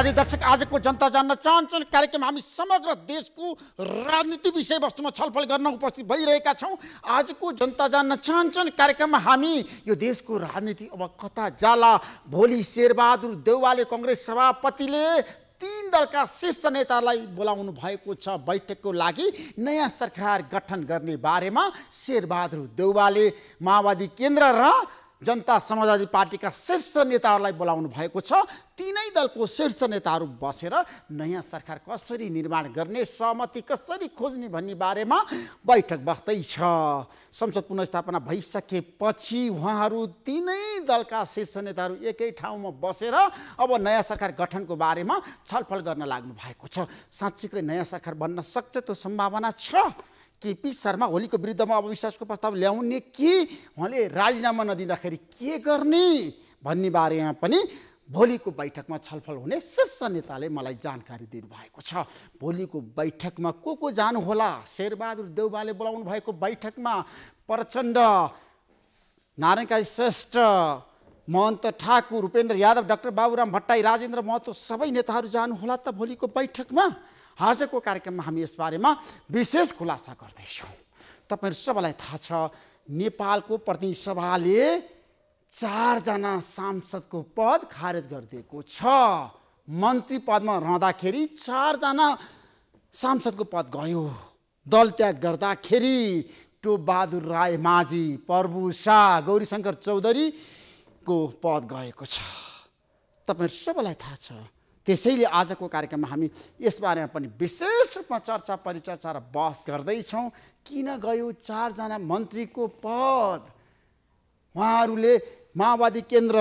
आदि दर्शक आजको जनता जान्न चाहन्छन् कार्यक्रम हामी समग्र देशको राजनीति विषयवस्तुमा छलफल गर्न उपस्थित भइरहेका छौँ आजको जनता जान्न चाहन्छन् कार्यक्रममा हामी यो देशको राजनीति अब कता जाला भोलि शेरबहादुर देउवाले कङ्ग्रेस सभापतिले तीन दलका शीर्ष नेतालाई बोलाउनु भएको छ बैठकको लागि नयाँ सरकार गठन गर्ने बारेमा शेरबहादुर देउवाले माओवादी केन्द्र र जनता समाजवादी पार्टीका शीर्ष नेताहरूलाई बोलाउनु भएको छ तिनै दलको शीर्ष नेताहरू बसेर नयाँ सरकार कसरी निर्माण गर्ने सहमति कसरी खोज्ने भन्ने बारेमा बैठक बस्दैछ संसद पुनस्थापना भइसकेपछि उहाँहरू तिनै दलका शीर्ष नेताहरू एकै ठाउँमा बसेर अब नयाँ सरकार गठनको बारेमा छलफल गर्न लाग्नु भएको छ साँच्चीकै नयाँ सरकार बन्न सक्छ त्यो सम्भावना छ केपी शर्मा ओलीको विरुद्धमा अविश्वासको प्रस्ताव ल्याउने कि उहाँले राजीनामा नदिँदाखेरि के गर्ने भन्ने बारेमा पनि भोलिको बैठकमा छलफल हुने शीर्ष नेताले मलाई जानकारी दिनुभएको छ भोलिको बैठकमा को को जानुहोला शेरबहादुर देउबाले बोलाउनु भएको बैठकमा प्रचण्ड नारायणकाई श्रेष्ठ महन्त ठाकुर उपेन्द्र यादव डाक्टर बाबुराम भट्टाई राजेन्द्र महतो सबै नेताहरू जानुहोला त भोलिको बैठकमा आजको कार्यक्रममा हामी यसबारेमा विशेष खुलासा गर्दैछौँ तपाईँहरू सबैलाई थाहा छ नेपालको प्रतिनिधि सभाले चारजना सांसदको पद खारेज गरिदिएको छ मन्त्री पदमा रहँदाखेरि चारजना सांसदको पद गयो दल त्याग गर्दाखेरि टोबहादुर राई माझी प्रभु शाह गौरीशङ्कर चौधरीको पद गएको छ तपाईँहरू सबैलाई थाहा छ त्यसैले आजको कार्यक्रममा हामी यसबारेमा पनि विशेष रूपमा चर्चा परिचर्चा र बहस गर्दैछौँ किन गयो चारजना मन्त्रीको पद उहाँहरूले माओवादी केन्द्र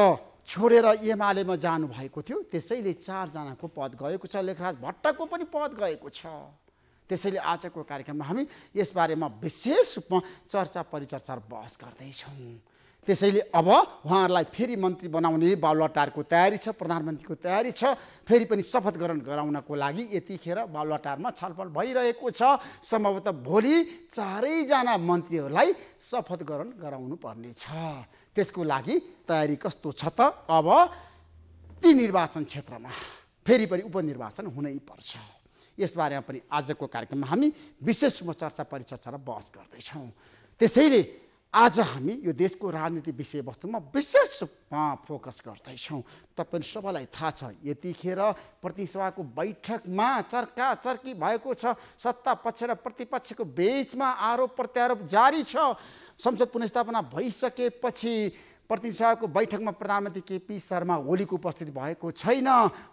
छोडेर एमालेमा जानुभएको थियो त्यसैले चारजनाको पद गएको छ लेखराज भट्टको पनि पद गएको छ त्यसैले आजको कार्यक्रममा हामी यसबारेमा विशेष रूपमा चर्चा परिचर्चा र बहस गर्दैछौँ त्यसैले अब उहाँहरूलाई फेरि मन्त्री बनाउने बालुवाटारको तयारी छ प्रधानमन्त्रीको तयारी छ फेरि पनि शपथ ग्रहण गराउनको लागि यतिखेर बालुवाटारमा छलफल भइरहेको छ सम्भवतः भोलि चारैजना मन्त्रीहरूलाई शपथ ग्रहण गराउनु पर्नेछ त्यसको लागि तयारी कस्तो छ त अब ती निर्वाचन क्षेत्रमा फेरि पनि उपनिर्वाचन हुनै हुनैपर्छ यसबारेमा पनि आजको कार्यक्रममा हामी विशेष रूपमा चर्चा परिचर्चा र बहस गर्दैछौँ त्यसैले आज हामी यो देशको राजनीति विषयवस्तुमा विशेष रूपमा फोकस गर्दैछौँ तपाईँ सबैलाई थाहा छ यतिखेर प्रतिसभाको बैठकमा चर्का चर्की भएको छ सत्ता पक्ष र प्रतिपक्षको बिचमा आरोप प्रत्यारोप जारी छ संसद पुनस्थापना भइसकेपछि प्रतिनिधि बैठकमा प्रधानमन्त्री केपी शर्मा ओलीको उपस्थित भएको छैन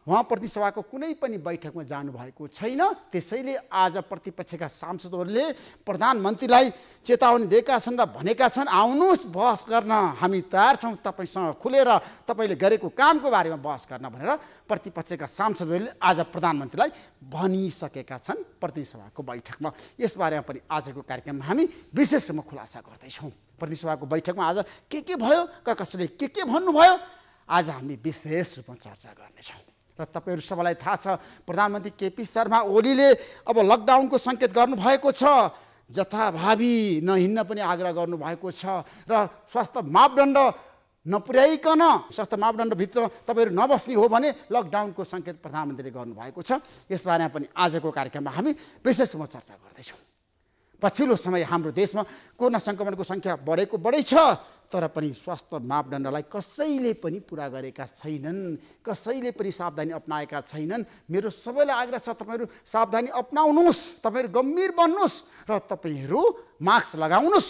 उहाँ प्रतिनिधि कुनै पनि बैठकमा जानुभएको छैन त्यसैले आज प्रतिपक्षका सांसदहरूले प्रधानमन्त्रीलाई चेतावनी दिएका छन् र भनेका छन् आउनुहोस् बहस गर्न हामी तयार छौँ तपाईँसँग खुलेर तपाईँले गरेको कामको बारेमा बहस गर्न भनेर प्रतिपक्षका सांसदहरूले आज प्रधानमन्त्रीलाई भनिसकेका छन् प्रतिनिधि सभाको बैठकमा यसबारेमा पनि आजको कार्यक्रममा हामी विशेष म खुलासा गर्दैछौँ प्रतिसभाको बैठकमा आज के के भयो क कसैले के के भन्नुभयो आज हामी विशेष रूपमा चर्चा गर्नेछौँ र तपाईँहरू सबैलाई थाहा छ प्रधानमन्त्री केपी शर्मा ओलीले अब लकडाउनको सङ्केत गर्नुभएको छ जथाभावी नहिँड्न पनि आग्रह गर्नुभएको छ र स्वास्थ्य मापदण्ड नपुर्याइकन स्वास्थ्य मापदण्डभित्र तपाईँहरू नबस्ने हो भने लकडाउनको सङ्केत प्रधानमन्त्रीले गर्नुभएको छ यसबारेमा पनि आजको कार्यक्रममा हामी विशेष रूपमा चर्चा गर्दैछौँ पछिल्लो समय हाम्रो देशमा कोरोना सङ्क्रमणको सङ्ख्या बढेको बढै छ तर पनि स्वास्थ्य मापदण्डलाई कसैले पनि पुरा गरेका छैनन् कसैले पनि सावधानी अप्नाएका छैनन् मेरो सबैलाई आग्रह छ तपाईँहरू सावधानी अप्नाउनुहोस् तपाईँहरू गम्भीर बन्नुहोस् र तपाईँहरू मास्क लगाउनुहोस्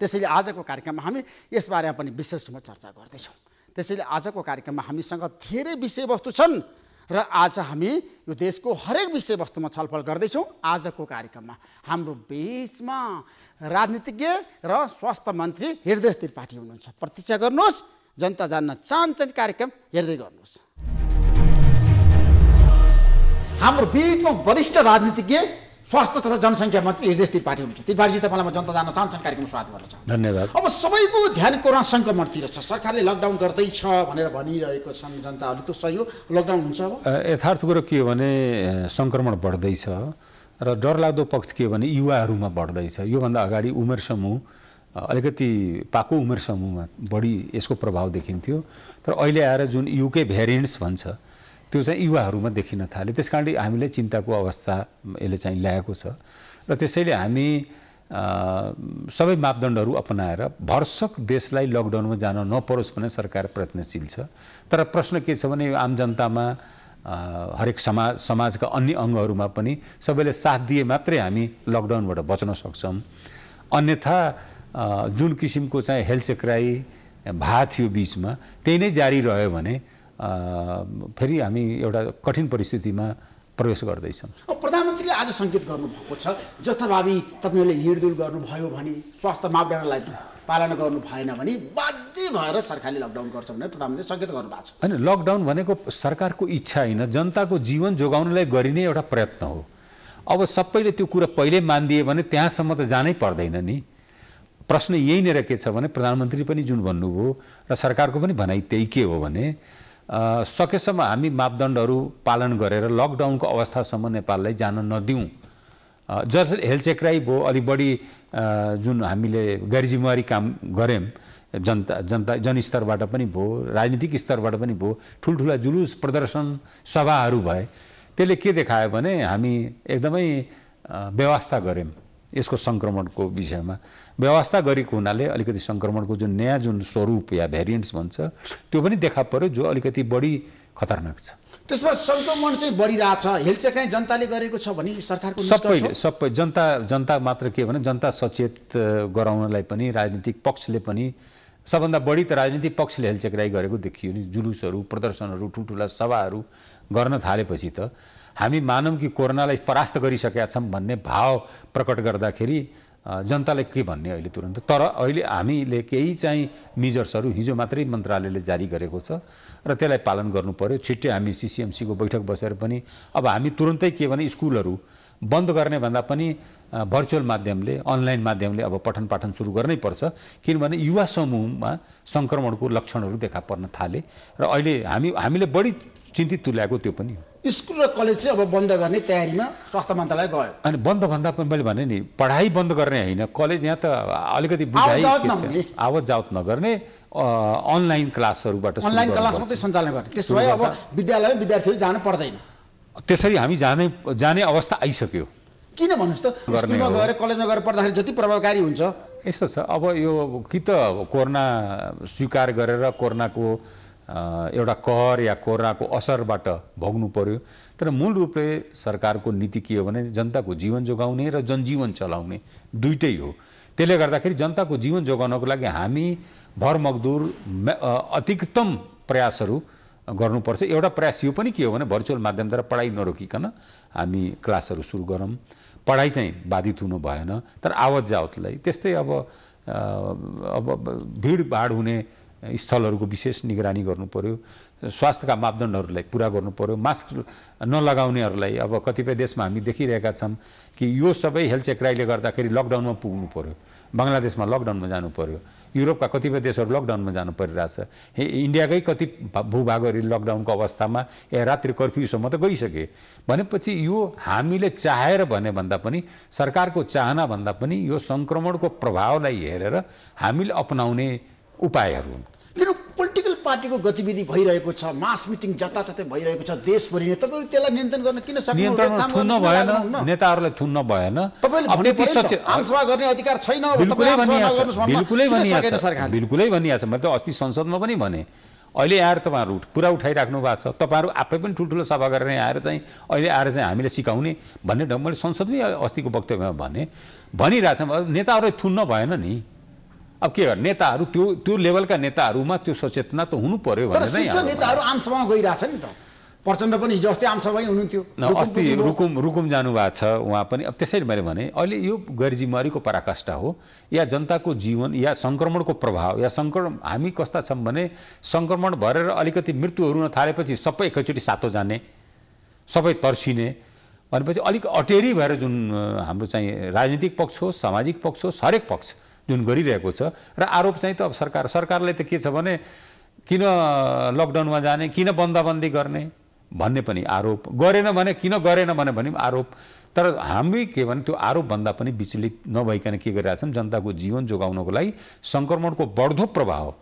त्यसैले आजको कार्यक्रममा हामी यसबारेमा पनि विशेष रूपमा चर्चा गर्दैछौँ त्यसैले आजको कार्यक्रममा हामीसँग धेरै विषयवस्तु छन् र आज हामी यो देशको हरेक विषयवस्तुमा छलफल गर्दैछौँ आजको कार्यक्रममा हाम्रो बिचमा राजनीतिज्ञ र स्वास्थ्य मन्त्री हृदय त्रिपाठी हुनुहुन्छ प्रतीक्षा गर्नुहोस् जनता जान्न चाहन्छ कार्यक्रम हेर्दै गर्नुहोस् हाम्रो बिचमा वरिष्ठ राजनीतिज्ञ स्वास्थ्य तथा जनसङ्ख्या मन्त्री हृदय त्रिपाठी हुनुहुन्छ त्रिपाठीजी तपाईँलाई म जनता जान चाहन्छन् कार्यक्रम स्वागत गर्न चाहन्छु धन्यवाद अब सबैको ध्यान कोरोना सङ्क्रमणतिर छ सरकारले लकडाउन गर्दैछ भनेर भनिरहेको छन् जनताहरूले त्यो सही हो लकडाउन हुन्छ अब यथार्थ कुरो के हो भने सङ्क्रमण बढ्दैछ र डरलाग्दो पक्ष के हो भने युवाहरूमा बढ्दैछ योभन्दा अगाडि उमेर समूह अलिकति पाको उमेर समूहमा बढी यसको प्रभाव देखिन्थ्यो तर अहिले आएर जुन युके भेरिएन्ट्स भन्छ त्यो चाहिँ युवाहरूमा देखिन थाल्यो त्यस कारणले हामीलाई चिन्ताको अवस्था यसले चाहिँ ल्याएको छ र त्यसैले हामी सबै मापदण्डहरू अपनाएर भरसक देशलाई लकडाउनमा जान नपरोस् भने सरकार प्रयत्नशील छ तर प्रश्न के छ भने आम जनतामा हरेक समाज समाजका अन्य अङ्गहरूमा पनि सबैले साथ दिए मात्रै हामी लकडाउनबाट बच्न सक्छौँ अन्यथा जुन किसिमको चाहिँ हेल्थ सेक्राई भा थियो बिचमा त्यही नै जारी रह्यो भने फेरि हामी एउटा कठिन परिस्थितिमा प्रवेश गर्दैछौँ प्रधानमन्त्रीले आज सङ्केत गर्नुभएको छ जथाभावी तपाईँहरूले हिँडडुल गर्नुभयो भने स्वास्थ्य मापदण्डलाई पालन गर्नु भएन भने बाध्य भएर सरकारले लकडाउन गर्छ भनेर प्रधानमन्त्री सङ्केत गर्नुभएको छ होइन लकडाउन भनेको सरकारको इच्छा होइन जनताको जीवन जोगाउनलाई गरिने एउटा प्रयत्न हो अब सबैले त्यो कुरा पहिल्यै मानिदिए भने त्यहाँसम्म त जानै पर्दैन नि प्रश्न यहीँनिर के छ भने प्रधानमन्त्री पनि जुन भन्नुभयो र सरकारको पनि भनाइ त्यही के हो भने सकेसम्म हामी मापदण्डहरू पालन गरेर लकडाउनको अवस्थासम्म नेपाललाई जान नदिउँ जस हेलचेक्राई भयो अलिक बढी जुन हामीले गैर जिम्मेवारी काम गऱ्यौँ जनता जनता जनस्तरबाट पनि भयो राजनीतिक स्तरबाट पनि भयो ठुल्ठुला जुलुस प्रदर्शन सभाहरू भए त्यसले के देखायो भने हामी एकदमै व्यवस्था गऱ्यौँ यसको सङ्क्रमणको विषयमा व्यवस्था गरेको हुनाले अलिकति सङ्क्रमणको जुन नयाँ जुन स्वरूप या भेरिएन्ट्स भन्छ त्यो पनि देखा पऱ्यो जो अलिकति बढी खतरनाक छ त्यसमा सङ्क्रमण चाहिँ बढिरहेछ चेक चाहिँ जनताले गरेको छ भने सरकारको सबैले सबै जनता जनता मात्र के भने जनता सचेत गराउनलाई पनि राजनीतिक पक्षले पनि सबभन्दा बढी त राजनीतिक पक्षले हेल्थ हेलचेक्राइ गरेको देखियो नि जुलुसहरू प्रदर्शनहरू ठुल्ठुला सभाहरू गर्न थालेपछि त हामी मानौँ कि कोरोनालाई परास्त गरिसकेका छौँ भन्ने भाव प्रकट गर्दाखेरि जनतालाई के भन्ने अहिले तुरन्त तर अहिले हामीले केही चाहिँ मेजर्सहरू हिजो मात्रै मन्त्रालयले जारी गरेको छ र त्यसलाई पालन गर्नु पऱ्यो छिट्टै हामी सिसिएमसीको बैठक बसेर पनि अब हामी तुरन्तै के भने स्कुलहरू बन्द गर्ने भन्दा पनि भर्चुअल माध्यमले अनलाइन माध्यमले अब पठन पाठन सुरु गर्नै पर्छ किनभने युवा समूहमा सङ्क्रमणको लक्षणहरू देखा पर्न थाले र अहिले हामी हामीले बढी चिन्तित तुल्याएको त्यो पनि हो स्कुल र कलेज चाहिँ अब बन्द गर्ने तयारीमा स्वास्थ्य मन्त्रालय गयो अनि बन्द भन्दा पनि मैले भने नि पढाइ बन्द गर्ने होइन कलेज यहाँ त अलिकति आवत जावत नगर्ने अनलाइन क्लासहरूबाट अनलाइन क्लास मात्रै सञ्चालन गर्ने त्यसो भए अब विद्यालयमा विद्यार्थीहरू जानु पर्दैन त्यसरी हामी जाने जाने अवस्था आइसक्यो किन भन्नुहोस् त स्कुलमा गएर कलेजमा गएर पढ्दाखेरि जति प्रभावकारी हुन्छ यस्तो छ अब यो कि त कोरोना स्वीकार गरेर कोरोनाको एउटा कहर या कोरोनाको असरबाट भोग्नु पर्यो तर मूल रूपले सरकारको नीति के हो भने जनताको जीवन जोगाउने र जनजीवन चलाउने दुइटै हो त्यसले गर्दाखेरि जनताको जीवन जोगाउनको लागि हामी भरमगदुर अतिकतम प्रयासहरू गर्नुपर्छ एउटा प्रयास यो पनि के हो भने भर्चुअल माध्यमद्वारा पढाइ नरोकिकन हामी क्लासहरू सुरु गरौँ पढाइ चाहिँ बाधित हुनु भएन तर आवत जावतलाई त्यस्तै अब अब भिडभाड हुने स्थलहरूको विशेष निगरानी गर्नु पर्यो स्वास्थ्यका मापदण्डहरूलाई पुरा गर्नु पर्यो मास्क नलगाउनेहरूलाई अब कतिपय देशमा हामी देखिरहेका छौँ कि यो सबै हेल्थ राईले गर्दाखेरि लकडाउनमा पुग्नु पऱ्यो बङ्गलादेशमा लकडाउनमा जानु पर्यो युरोपका कतिपय देशहरू लकडाउनमा जानु परिरहेछ इन्डियाकै कति भूभागहरू लकडाउनको अवस्थामा या रात्रि कर्फ्युसम्म त गइसके भनेपछि यो हामीले चाहेर भने भन्दा पनि सरकारको चाहना भन्दा पनि यो सङ्क्रमणको प्रभावलाई हेरेर हामीले अपनाउने उपायहरू हुन् किन पोलिटिकल पार्टीको गतिविधि भइरहेको छ मास मिटिङ जताततै भइरहेको छ देशभरि नै तपाईँहरू त्यसलाई नियन्त्रण गर्न किन थुन्न भएन नेताहरूलाई थुन्न भएन आमसभा गर्ने अधिकार छैन बिल्कुलै बिल्कुलै छ मैले त अस्ति संसदमा पनि भने अहिले आएर तपाईँहरू कुरा उठाइराख्नु भएको छ तपाईँहरू आफै पनि ठुल्ठुलो सभा गरेर आएर चाहिँ अहिले आएर चाहिँ हामीले सिकाउने भन्ने ढङ्ग मैले संसदमै अस्तिको वक्तव्यमा भने भनिरहेको छ नेताहरूलाई थुन्न भएन नि अब के गर्ने नेताहरू त्यो त्यो लेभलका नेताहरूमा त्यो सचेतना त हुनु पर्यो तर शीर्ष नेताहरू आमसभामा गइरहेछ नि त प्रचण्ड पनि हिजो अस्ति आमसभामै हुनुहुन्थ्यो अस्ति रुकुम रुकुम जानुभएको छ उहाँ पनि अब त्यसैले मैले भने अहिले यो गैरजिम्मेवारीको पराकाष्ठा हो या जनताको जीवन या सङ्क्रमणको प्रभाव या सङ्क्रमण हामी कस्ता छौँ भने सङ्क्रमण भरेर अलिकति मृत्युहरू हुन थालेपछि सबै एकैचोटि सातो जाने सबै तर्सिने भनेपछि अलिक अटेरी भएर जुन हाम्रो चाहिँ राजनीतिक पक्ष हो सामाजिक पक्ष होस् हरेक पक्ष जुन गरिरहेको छ र आरोप चाहिँ त अब सरकार सरकारले त के छ भने किन लकडाउनमा जाने किन बन्दाबन्दी गर्ने भन्ने पनि आरोप गरेन भने किन गरेन भने पनि आरोप तर हामी के भने त्यो आरोपभन्दा पनि विचलित नभइकन के गरिरहेछौँ जनताको जीवन जोगाउनको लागि सङ्क्रमणको बढ्दो प्रभाव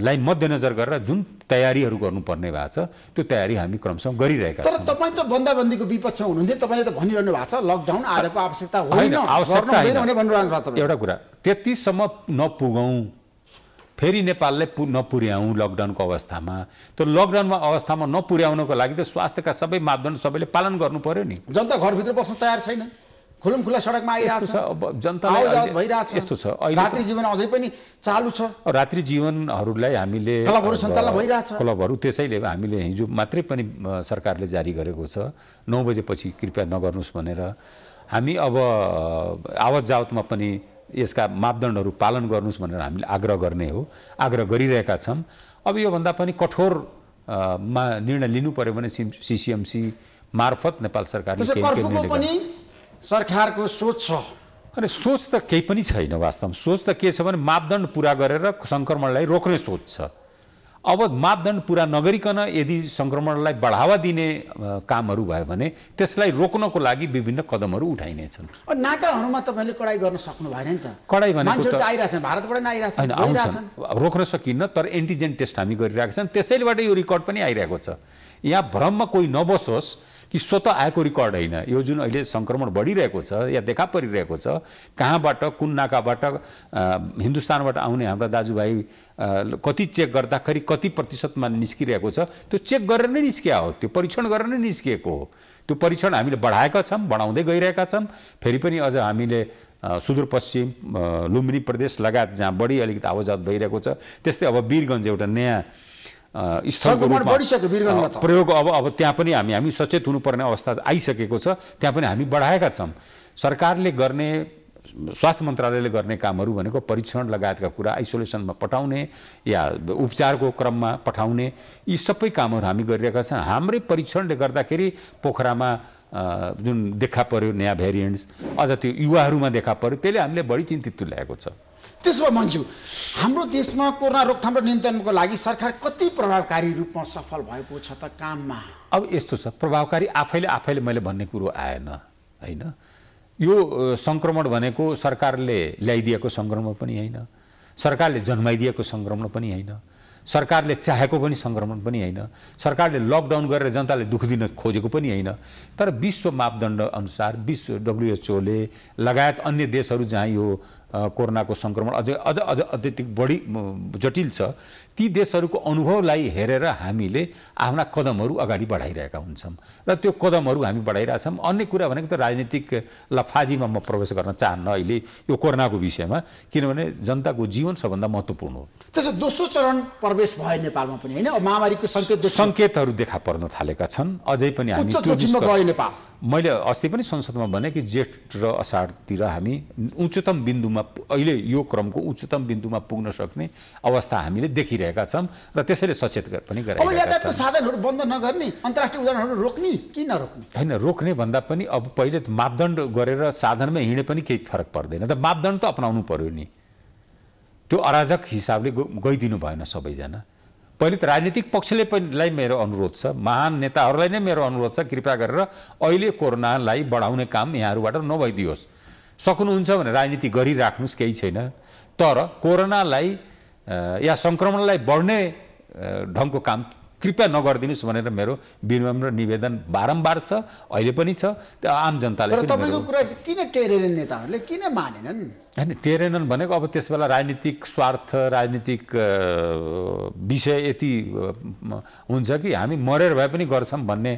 लाई मध्यनजर गरेर जुन तयारीहरू गर्नुपर्ने भएको छ त्यो तयारी हामी क्रमशः गरिरहेका छौँ तर तपाईँ त बन्दाबन्दीको विपक्षमा हुनुहुन्थ्यो तपाईँले त भनिरहनु भएको छ लकडाउन आजको आवश्यकता होइन आवश्यकता एउटा कुरा त्यतिसम्म नपुगौँ फेरि नेपालले पु नपुर्याउँ लकडाउनको अवस्थामा त्यो लकडाउनमा अवस्थामा नपुर्याउनको लागि त स्वास्थ्यका सबै मापदण्ड सबैले पालन गर्नु पर्यो नि जनता घरभित्र बस्न तयार छैन खुला सडकमा आइरहेको छ अब जनता भइरहेछ यस्तो छ रात्रि जीवन अझै पनि चालु छ रात्रि जीवनहरूलाई हामीले क्लबहरू सञ्चालन भइरहेछ क्लबहरू त्यसैले हामीले हिजो मात्रै पनि सरकारले जारी गरेको छ नौ बजेपछि कृपया नगर्नुहोस् भनेर हामी अब आवत जावतमा पनि यसका मापदण्डहरू पालन गर्नुहोस् भनेर हामीले आग्रह गर्ने हो आग्रह गरिरहेका छौँ अब योभन्दा पनि कठोर मा निर्णय लिनु पऱ्यो भने सिसिएमसी मार्फत नेपाल सरकारले पनि सरकारको सोच छ अनि सोच त केही पनि छैन वास्तवमा सोच त के छ भने मापदण्ड पुरा गरेर सङ्क्रमणलाई रोक्ने सोच छ अब मापदण्ड पुरा नगरिकन यदि सङ्क्रमणलाई बढावा दिने कामहरू भयो भने त्यसलाई रोक्नको लागि विभिन्न कदमहरू उठाइनेछन् नाकाहरूमा तपाईँले कडाइ गर्न सक्नु भएन नि त कडाइ भनेको रोक्न सकिन्न तर एन्टिजेन टेस्ट हामी गरिरहेका छन् त्यसैबाट यो रेकर्ड पनि आइरहेको छ यहाँ भ्रममा कोही नबसोस् कि स्वत आएको रेकर्ड होइन यो जुन अहिले सङ्क्रमण बढिरहेको छ या देखा परिरहेको छ कहाँबाट कुन नाकाबाट हिन्दुस्तानबाट आउने हाम्रा दाजुभाइ कति चेक गर्दाखेरि कति प्रतिशतमा निस्किरहेको छ त्यो चेक गरेर नै निस्किया हो त्यो परीक्षण गरेर नै निस्किएको हो त्यो परीक्षण हामीले बढाएका छौँ बढाउँदै गइरहेका छौँ फेरि पनि अझ हामीले सुदूरपश्चिम लुम्बिनी प्रदेश लगायत जहाँ बढी अलिकति आवाजात भइरहेको छ त्यस्तै अब वीरगञ्ज एउटा नयाँ स्थलको प्रयोग अब अब त्यहाँ पनि हामी हामी सचेत हुनुपर्ने अवस्था आइसकेको छ त्यहाँ पनि हामी बढाएका छौँ सरकारले गर्ने स्वास्थ्य मन्त्रालयले गर्ने कामहरू भनेको परीक्षण लगायतका कुरा आइसोलेसनमा पठाउने या उपचारको क्रममा पठाउने यी सबै कामहरू हामी गरिरहेका छौँ हाम्रै परीक्षणले गर्दाखेरि पोखरामा जुन देखा पर्यो नयाँ भेरिएन्ट्स अझ त्यो युवाहरूमा देखा पर्यो त्यसले हामीले बढी चिन्तित तुल्याएको छ त्यसो भए भन्छु हाम्रो देशमा कोरोना रोकथाम र नियन्त्रणको लागि सरकार कति प्रभावकारी रूपमा सफल भएको छ त काममा अब यस्तो छ प्रभावकारी आफैले आफैले मैले भन्ने कुरो आएन होइन यो सङ्क्रमण भनेको सरकारले ल्याइदिएको सङ्क्रमण पनि होइन सरकारले जन्माइदिएको सङ्क्रमण पनि होइन सरकारले चाहेको पनि सङ्क्रमण पनि होइन सरकारले लकडाउन गरेर जनताले दुःख दिन खोजेको पनि होइन तर विश्व मापदण्ड अनुसार विश्व डब्लुएचओले लगायत अन्य देशहरू जहाँ यो कोरोनाको सङ्क्रमण अझै अझ अझ अत्यधिक बढी जटिल छ ती देशहरूको अनुभवलाई हेरेर हामीले आफ्ना कदमहरू अगाडि बढाइरहेका हुन्छौँ र त्यो कदमहरू हामी बढाइरहेछौँ अन्य कुरा भनेको त राजनीतिक लफाजीमा म प्रवेश गर्न चाहन्न अहिले यो कोरोनाको विषयमा किनभने जनताको जीवन सबभन्दा महत्त्वपूर्ण हो त्यसो दोस्रो चरण प्रवेश भयो नेपालमा पनि होइन महामारीको सङ्केत सङ्केतहरू देखा पर्न थालेका छन् अझै पनि हामी नेपाल मैले अस्ति पनि संसदमा भने कि जेठ र असारतिर हामी उच्चतम बिन्दुमा अहिले यो क्रमको उच्चतम बिन्दुमा पुग्न सक्ने अवस्था हामीले देखिरहेका छौँ र त्यसैले सचेत पनि गरेका छौँ यातायातको साधनहरू बन्द नगर्ने अन्तर्राष्ट्रिय उदाहरणहरू रोक्ने कि नरोक्ने होइन रोक्ने भन्दा पनि अब पहिले मापदण्ड गरेर साधनमै हिँडे पनि केही फरक पर्दैन त मापदण्ड त अपनाउनु पर्यो नि त्यो अराजक हिसाबले गइदिनु भएन सबैजना पहिले त राजनीतिक पक्षले पनिलाई मेरो अनुरोध छ महान नेताहरूलाई नै मेरो अनुरोध छ कृपया गरेर अहिले कोरोनालाई बढाउने काम यहाँहरूबाट नभइदियोस् सक्नुहुन्छ भने राजनीति गरिराख्नुहोस् केही छैन तर कोरोनालाई या सङ्क्रमणलाई बढ्ने ढङ्गको काम कृपया नगरिदिनुहोस् भनेर मेरो विनम्र निवेदन बारम्बार छ अहिले पनि छ आम जनताले तपाईँको कुरा किन टेरेर नेताहरूले किन मानेनन् होइन टेरेनन भनेको अब त्यस बेला राजनीतिक स्वार्थ राजनीतिक विषय यति हुन्छ कि हामी मरेर भए पनि गर्छौँ भन्ने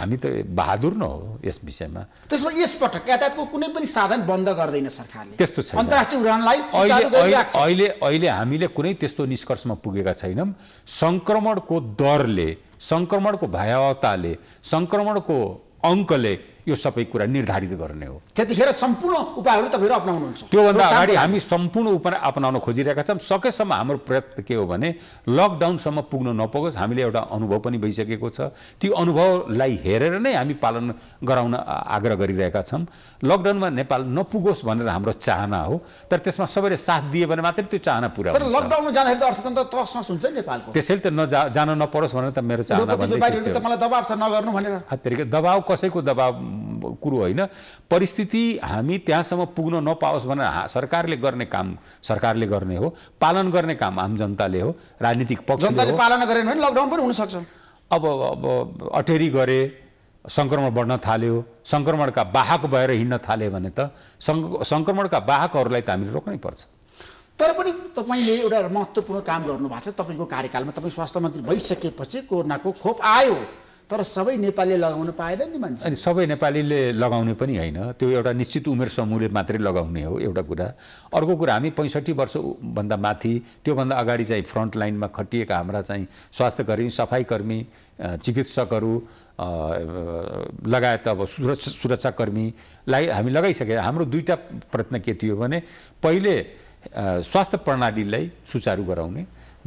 हामी त बहादुर न हो यस विषयमा त्यसमा यसपटक यातायातको कुनै पनि साधन बन्द गर्दैन सरकारले त्यस्तो छ अन्तर्राष्ट्रिय उडानलाई अहिले अहिले हामीले कुनै त्यस्तो निष्कर्षमा पुगेका छैनौँ सङ्क्रमणको दरले सङ्क्रमणको भयावताले सङ्क्रमणको अङ्कले यो सबै कुरा निर्धारित गर्ने हो त्यतिखेर सम्पूर्ण उपायहरू तपाईँहरू अप्नाउनुहुन्छ त्योभन्दा अगाडि हामी सम्पूर्ण उपाय अप्नाउन खोजिरहेका छौँ सकेसम्म हाम्रो प्रयत्न के हो भने लकडाउनसम्म पुग्न नपुगोस् हामीले एउटा अनुभव पनि भइसकेको छ ती अनुभवलाई हेरेर नै हामी पालन गराउन आग्रह गरिरहेका छौँ लकडाउनमा नेपाल नपुगोस् भनेर हाम्रो चाहना हो तर त्यसमा सबैले साथ दिए भने मात्रै त्यो चाहना पुरा तर लकडाउनमा जाँदाखेरि त अर्थतन्त्र तसनस हुन्छ नेपालको त्यसैले त नजा जान नपरोस् भनेर त मेरो चाहना तपाईँलाई भनेर दबाब कसैको दबाब कुरो होइन परिस्थिति हामी त्यहाँसम्म पुग्न नपाओस् भनेर सरकारले गर्ने काम सरकारले गर्ने हो पालन गर्ने काम आम जनताले हो राजनीतिक पक्ष पालन गरेन भने लकडाउन पनि हुनसक्छ अब अब अटेरी गरे सङ्क्रमण बढ्न थाल्यो सङ्क्रमणका बाहक भएर हिँड्न थाल्यो भने त सङ् सङ्क्रमणका बाहकहरूलाई त हामीले रोक्नै पर्छ तर पनि तपाईँले एउटा महत्त्वपूर्ण काम गर्नु भएको छ तपाईँको कार्यकालमा तपाईँ स्वास्थ्य मन्त्री भइसकेपछि कोरोनाको खोप आयो तर सबै नेपालीले लगाउन पाएन नि मान्छे अनि सबै नेपालीले लगाउने पनि होइन त्यो एउटा निश्चित उमेर समूहले मात्रै लगाउने हो एउटा कुरा अर्को कुरा हामी पैँसठी वर्षभन्दा माथि त्योभन्दा अगाडि चाहिँ फ्रन्ट लाइनमा खटिएका हाम्रा चाहिँ स्वास्थ्यकर्मी सफाइकर्मी चिकित्सकहरू लगायत अब सुरक्षा सुरक्षाकर्मीलाई हामी लगाइसके हाम्रो दुईवटा प्रयत्न के थियो भने पहिले स्वास्थ्य प्रणालीलाई सुचारू गराउने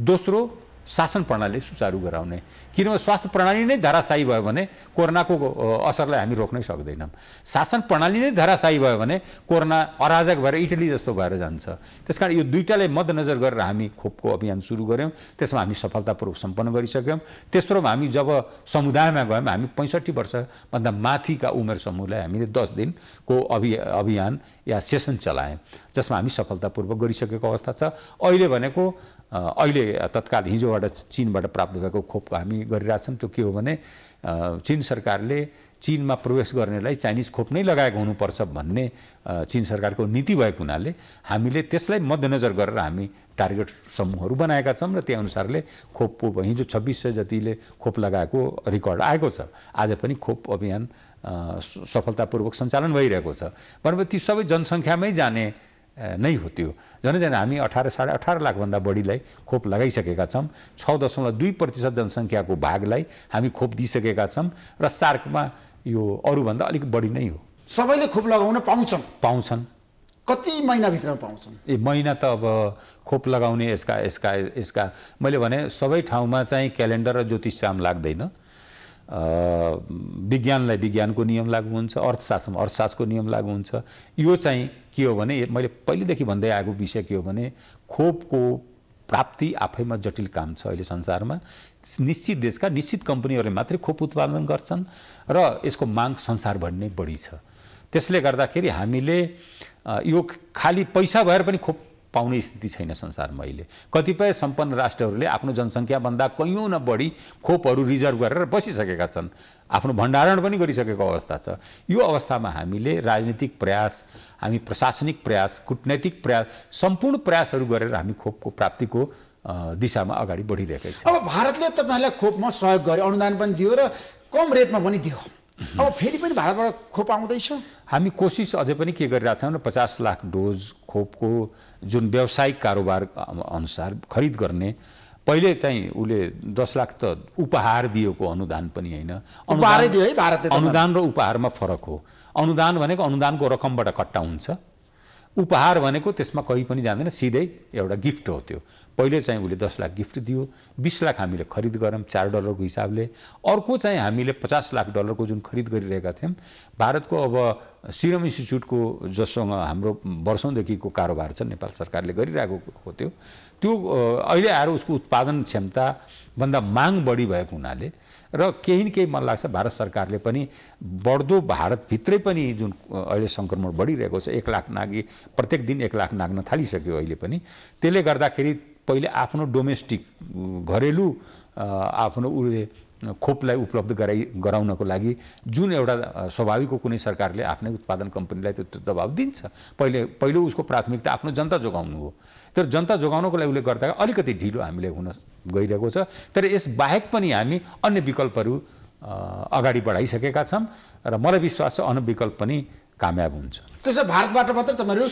दोस्रो शासन प्रणाली सुचारू गराउने किनभने स्वास्थ्य प्रणाली नै धराशायी भयो भने कोरोनाको असरलाई हामी रोक्नै सक्दैनौँ शासन प्रणाली नै धराशायी भयो भने कोरोना अराजक भएर इटली जस्तो भएर जान्छ त्यस कारण यो दुइटालाई मध्यनजर गरेर हामी खोपको अभियान सुरु गऱ्यौँ त्यसमा हामी सफलतापूर्वक सम्पन्न गरिसक्यौँ तेस्रोमा हामी जब समुदायमा गयौँ हामी पैँसठी वर्षभन्दा माथिका उमेर समूहलाई हामीले दस दिनको अभि अभियान या सेसन चलायौँ जसमा हामी सफलतापूर्वक गरिसकेको अवस्था छ अहिले भनेको अहिले तत्काल हिजोबाट चिनबाट प्राप्त भएको खोप हामी गरिरहेछौँ त्यो के हो भने चिन सरकारले चिनमा प्रवेश गर्नेलाई चाइनिज खोप नै लगाएको हुनुपर्छ भन्ने चिन सरकारको नीति भएको हुनाले हामीले त्यसलाई मध्यनजर गरेर हामी टार्गेट समूहहरू बनाएका छौँ र त्यही अनुसारले खोप हिजो छब्बिस सय जतिले खोप लगाएको रेकर्ड आएको छ आज पनि खोप अभियान सफलतापूर्वक सञ्चालन भइरहेको छ भनेपछि ती सबै जनसङ्ख्यामै जाने नै हो त्यो झन् हामी अठार साढे अठार लाखभन्दा बढीलाई खोप लगाइसकेका छौँ छ दशमलव दुई प्रतिशत जनसङ्ख्याको भागलाई हामी खोप दिइसकेका छौँ र सार्कमा यो अरूभन्दा अलिक बढी नै हो सबैले खोप लगाउन पाउँछन् पाउँछन् कति महिनाभित्रमा पाउँछन् ए महिना त अब खोप लगाउने यसका यसका यसका मैले भने सबै ठाउँमा चाहिँ क्यालेन्डर र ज्योतिष लाग्दैन विज्ञानलाई विज्ञानको नियम लागु हुन्छ अर्थशास्त्रमा अर्थशास्त्रको नियम लागु हुन्छ यो चाहिँ के हो भने मैले पहिलेदेखि भन्दै आएको विषय के हो भने खोपको प्राप्ति आफैमा जटिल काम छ अहिले संसारमा निश्चित देशका निश्चित कम्पनीहरूले मात्रै खोप उत्पादन गर्छन् र यसको माग संसारभरि नै बढी छ त्यसले गर्दाखेरि हामीले यो खालि पैसा भएर पनि खोप पाउने स्थिति छैन संसारमा अहिले कतिपय सम्पन्न राष्ट्रहरूले आफ्नो जनसङ्ख्याभन्दा कैयौँ न बढी खोपहरू रिजर्भ गरेर बसिसकेका छन् आफ्नो भण्डारण पनि गरिसकेको अवस्था छ यो अवस्थामा हामीले राजनीतिक प्रयास हामी प्रशासनिक प्रयास कुटनैतिक प्रयास सम्पूर्ण प्रयासहरू गरेर हामी खोपको प्राप्तिको दिशामा अगाडि बढिरहेका छौँ अब भारतले तपाईँहरूलाई खोपमा सहयोग गर्यो अनुदान पनि दियो र कम रेटमा पनि दियो अब फेरि पनि भारतबाट खोप आउँदैछ हामी कोसिस अझै पनि के गरिरहेछौँ भने पचास लाख डोज खोपको जुन व्यावसायिक कारोबार अनुसार खरिद गर्ने पहिले चाहिँ उसले दस लाख त उपहार दिएको अनुदान पनि होइन अनुदान र उपहारमा फरक हो अनुदान भनेको अनुदानको रकमबाट कट्टा हुन्छ उपहार भनेको त्यसमा कहीँ पनि जाँदैन सिधै एउटा गिफ्ट हो त्यो पहिले चाहिँ उसले दस लाख गिफ्ट दियो बिस लाख हामीले खरिद गऱ्यौँ चार डलरको हिसाबले अर्को चाहिँ हामीले पचास लाख डलरको जुन खरिद गरिरहेका थियौँ भारतको अब सिरम इन्स्टिच्युटको जससँग हाम्रो वर्षौँदेखिको कारोबार छ नेपाल सरकारले गरिरहेको हो त्यो त्यो अहिले आएर उसको उत्पादन क्षमताभन्दा माग बढी भएको हुनाले र केही न केही मन लाग्छ भारत सरकारले पनि बढ्दो भारतभित्रै पनि जुन अहिले सङ्क्रमण बढिरहेको छ एक लाख नागी प्रत्येक दिन एक लाख नाग्न थालिसक्यो अहिले पनि त्यसले गर्दाखेरि पहिले आफ्नो डोमेस्टिक घरेलु आफ्नो उसले खोपलाई उपलब्ध गराइ गराउनको लागि जुन एउटा स्वाभाविक कुनै सरकारले आफ्नै उत्पादन कम्पनीलाई त्यो दबाब दिन्छ पहिले पहिलो उसको प्राथमिकता आफ्नो जनता जोगाउनु हो तर जनता जोगाउनको लागि उसले गर्दा अलिकति ढिलो हामीले हुन गइरहेको छ तर यस बाहेक पनि हामी अन्य विकल्पहरू अगाडि बढाइसकेका छौँ र मलाई विश्वास छ अन्य विकल्प पनि कामयाब हुन्छ त्यसो भारतबाट मात्र तपाईँहरू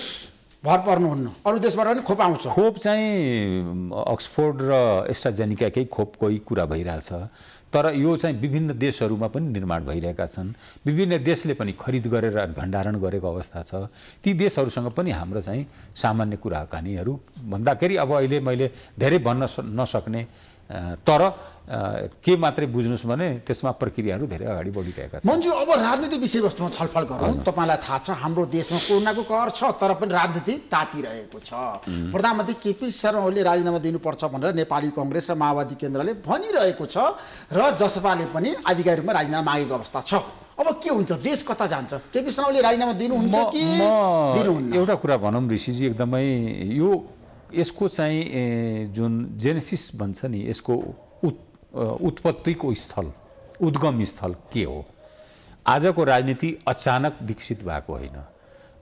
भर पर्नुहुन्न अरू देशबाट पनि खोप आउँछ खोप चाहिँ अक्सफोर्ड र एस्ट्राजेनिकाकै खोपकै कुरा भइरहेछ तर यो चाहिँ विभिन्न देशहरूमा पनि निर्माण भइरहेका छन् विभिन्न देशले पनि खरिद गरेर भण्डारण गरेको अवस्था छ ती देशहरूसँग पनि हाम्रो चाहिँ सामान्य कुराकानीहरू भन्दाखेरि अब अहिले मैले धेरै भन्न नसक्ने तर के मात्रै बुझ्नुहोस् भने त्यसमा प्रक्रियाहरू धेरै अगाडि बढिरहेका छन् मन्जु अब राजनीति विषयवस्तुमा छलफल गरौँ तपाईँलाई थाहा छ हाम्रो देशमा कोरोनाको कर छ तर पनि राजनीति तातिरहेको छ प्रधानमन्त्री केपी शर्मा ओलीले राजीनामा दिनुपर्छ भनेर नेपाली कङ्ग्रेस र माओवादी केन्द्रले भनिरहेको छ र जसपाले पनि आधिकारिक रूपमा राजीनामा मागेको अवस्था छ अब के हुन्छ देश कता जान्छ केपी शर्मा ओली राजीनामा दिनुहुन्छ कि एउटा कुरा भनौँ ऋषिजी एकदमै यो यसको चाहिँ जुन जेनेसिस भन्छ नि यसको उत् उत्पत्तिको स्थल उद्गम स्थल के हो आजको राजनीति अचानक विकसित भएको होइन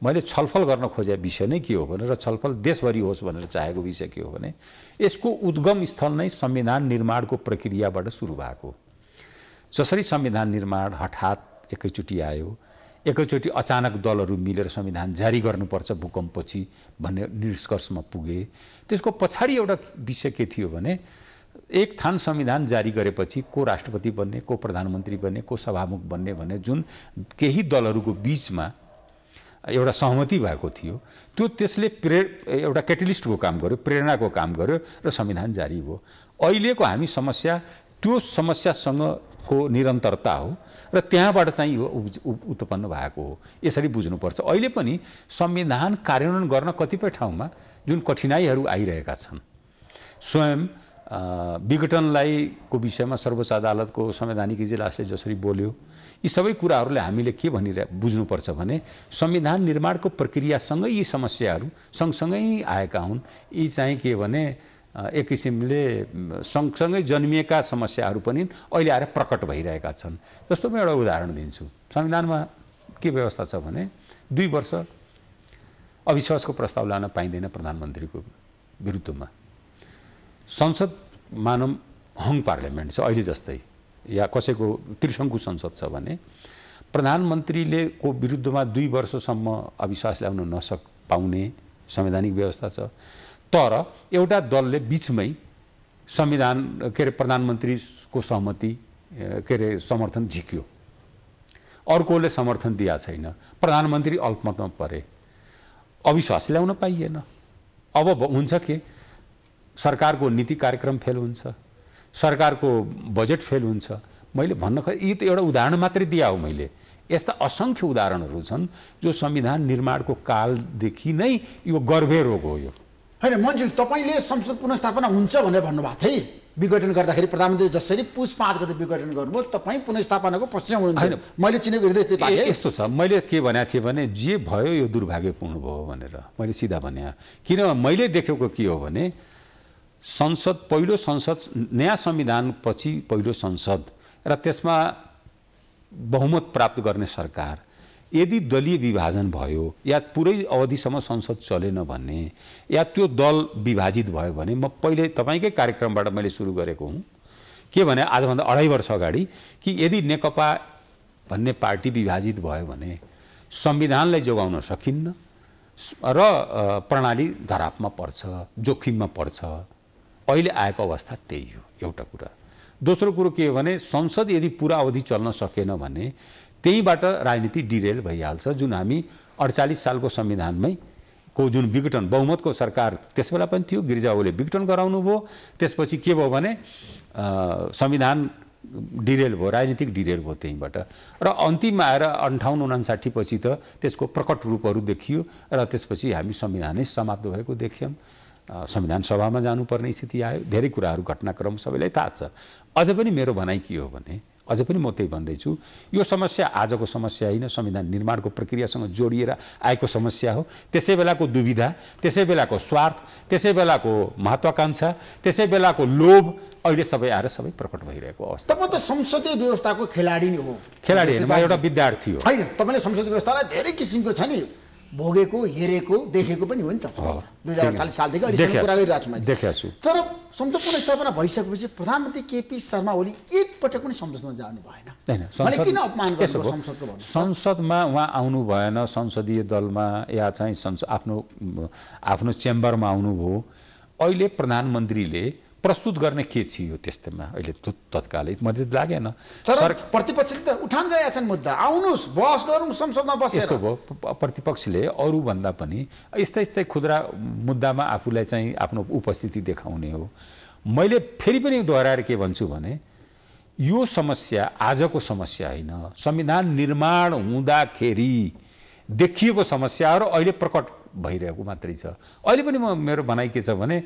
मैले छलफल गर्न खोजे विषय नै के हो भने र छलफल देशभरि होस् भनेर चाहेको विषय के हो भने यसको उद्गम स्थल नै संविधान निर्माणको प्रक्रियाबाट सुरु भएको जसरी संविधान निर्माण हठात एकैचोटि आयो एकैचोटि अचानक दलहरू मिलेर संविधान जारी गर्नुपर्छ भूकम्पपछि भन्ने निष्कर्षमा पुगे त्यसको पछाडि एउटा विषय के थियो भने एक थान संविधान जारी गरेपछि को राष्ट्रपति बन्ने को प्रधानमन्त्री बन्ने को सभामुख बन्ने भने जुन केही दलहरूको बिचमा एउटा सहमति भएको थियो त्यो त्यसले प्रे एउटा क्याटलिस्टको काम गर्यो प्रेरणाको काम गर्यो र संविधान जारी भयो अहिलेको हामी समस्या त्यो समस्यासँगको निरन्तरता हो र त्यहाँबाट चाहिँ यो उत्पन्न भएको हो यसरी बुझ्नुपर्छ अहिले पनि संविधान कार्यान्वयन गर्न कतिपय ठाउँमा जुन कठिनाइहरू आइरहेका छन् स्वयं विघटनलाई को विषयमा सर्वोच्च अदालतको संवैधानिक इजलासले जसरी बोल्यो यी सबै कुराहरूले हामीले के भनिरहे बुझ्नुपर्छ भने संविधान निर्माणको प्रक्रियासँगै यी समस्याहरू सँगसँगै आएका हुन् यी चाहिँ के भने एक किसिमले सँगसँगै जन्मिएका समस्याहरू पनि अहिले आएर प्रकट भइरहेका छन् जस्तो म एउटा उदाहरण दिन्छु संविधानमा के व्यवस्था छ भने दुई वर्ष अविश्वासको प्रस्ताव लान पाइँदैन प्रधानमन्त्रीको विरुद्धमा संसद मानव हङ पार्लियामेन्ट छ अहिले जस्तै या कसैको त्रिशङ्कु संसद छ भने प्रधानमन्त्रीले को विरुद्धमा दुई वर्षसम्म अविश्वास ल्याउन नसक पाउने संवैधानिक व्यवस्था छ तर एउटा दलले बिचमै संविधान के अरे प्रधानमन्त्रीको सहमति के अरे समर्थन झिक्यो अर्कोले समर्थन दिया छैन प्रधानमन्त्री अल्पमतमा परे अविश्वास ल्याउन पाइएन अब हुन्छ के सरकारको नीति कार्यक्रम फेल हुन्छ सरकारको बजेट फेल हुन्छ मैले भन्न खोजेँ यी त एउटा उदाहरण मात्रै दिया हो मैले यस्ता असङ्ख्य उदाहरणहरू छन् जो संविधान निर्माणको कालदेखि नै यो गर्भे रोग हो यो होइन मन्जुर तपाईँले संसद पुनस्थापना हुन्छ भनेर भन्नुभएको थिए विघटन गर्दाखेरि प्रधानमन्त्री जसरी पुस पाँच गते विघटन गर्नुभयो तपाईँ पुनस्थापनाको पश्चिम होइन मैले चिनेको हृदय यस्तो छ मैले के भनेको थिएँ भने जे भयो यो दुर्भाग्यपूर्ण भयो भनेर मैले सिधा भने किन मैले देखेको के हो भने संसद पहिलो संसद नयाँ संविधानपछि पहिलो संसद र त्यसमा बहुमत प्राप्त गर्ने सरकार यदि दलीय विभाजन भयो या पुरै अवधिसम्म संसद चलेन भने या त्यो दल विभाजित भयो भने म पहिले तपाईँकै कार्यक्रमबाट मैले सुरु गरेको हुँ के भने आजभन्दा अढाई वर्ष अगाडि कि यदि नेकपा भन्ने पार्टी विभाजित भयो भने संविधानलाई जोगाउन सकिन्न र प्रणाली धरापमा पर्छ जोखिममा पर्छ अहिले आएको अवस्था त्यही हो एउटा कुरा दोस्रो कुरो के हो भने संसद यदि पुरा अवधि चल्न सकेन भने त्यहीबाट राजनीति डिरेल भइहाल्छ जुन हामी अडचालिस सालको संविधानमै को जुन विघटन बहुमतको सरकार त्यस बेला पनि थियो गिरिजा विघटन गराउनु भयो त्यसपछि के भयो भने संविधान डिरेल भयो राजनीतिक डिरेल भयो त्यहीँबाट र अन्तिममा आएर अन्ठाउन्न उनासाठी पछि त त्यसको प्रकट रूपहरू देखियो र त्यसपछि हामी संविधानै समाप्त भएको देख्यौँ संविधान सभामा जानुपर्ने स्थिति आयो धेरै कुराहरू घटनाक्रम सबैलाई थाहा छ अझ पनि मेरो भनाइ के हो भने अझै पनि म त्यही भन्दैछु यो समस्या आजको समस्या होइन संविधान निर्माणको प्रक्रियासँग जोडिएर आएको समस्या हो त्यसै बेलाको दुविधा त्यसै बेलाको स्वार्थ त्यसै बेलाको महत्त्वाकाङ्क्षा त्यसै बेलाको लोभ अहिले सबै आएर सबै प्रकट भइरहेको अवस्था तपाईँ त संसदीय व्यवस्थाको खेलाडी नै हो खेलाडी एउटा विद्यार्थी हो होइन तपाईँले संसदीय व्यवस्थालाई धेरै किसिमको छ नि भोगेको हेरेको देखेको पनि हो नि त दुई हजार चालिस सालदेखि अहिलेसम्म कुरा गरिरहेको छु तर संसदपूर्ण स्थापना भइसकेपछि प्रधानमन्त्री केपी शर्मा ओली एकपटक पनि संसदमा जानु भएन किन अपमान संसदको संसदमा उहाँ आउनु भएन संसदीय दलमा या चाहिँ संसद आफ्नो आफ्नो चेम्बरमा आउनुभयो अहिले प्रधानमन्त्रीले प्रस्तुत गर्ने के थियो त्यस्तैमा अहिले तत्कालै मैले लागेन तर प्रतिपक्षले त उठान गरेका छन् मुद्दा आउनुहोस् बहस गरौँ संसदमा बसेर भयो प्रतिपक्षले अरूभन्दा पनि यस्तै यस्तै खुद्रा मुद्दामा आफूलाई चाहिँ आफ्नो उपस्थिति देखाउने हो मैले फेरि पनि दोहोऱ्याएर के भन्छु भने यो समस्या आजको समस्या होइन संविधान निर्माण हुँदाखेरि देखिएको समस्या र अहिले प्रकट भइरहेको मात्रै छ अहिले पनि म मेरो भनाइ के छ भने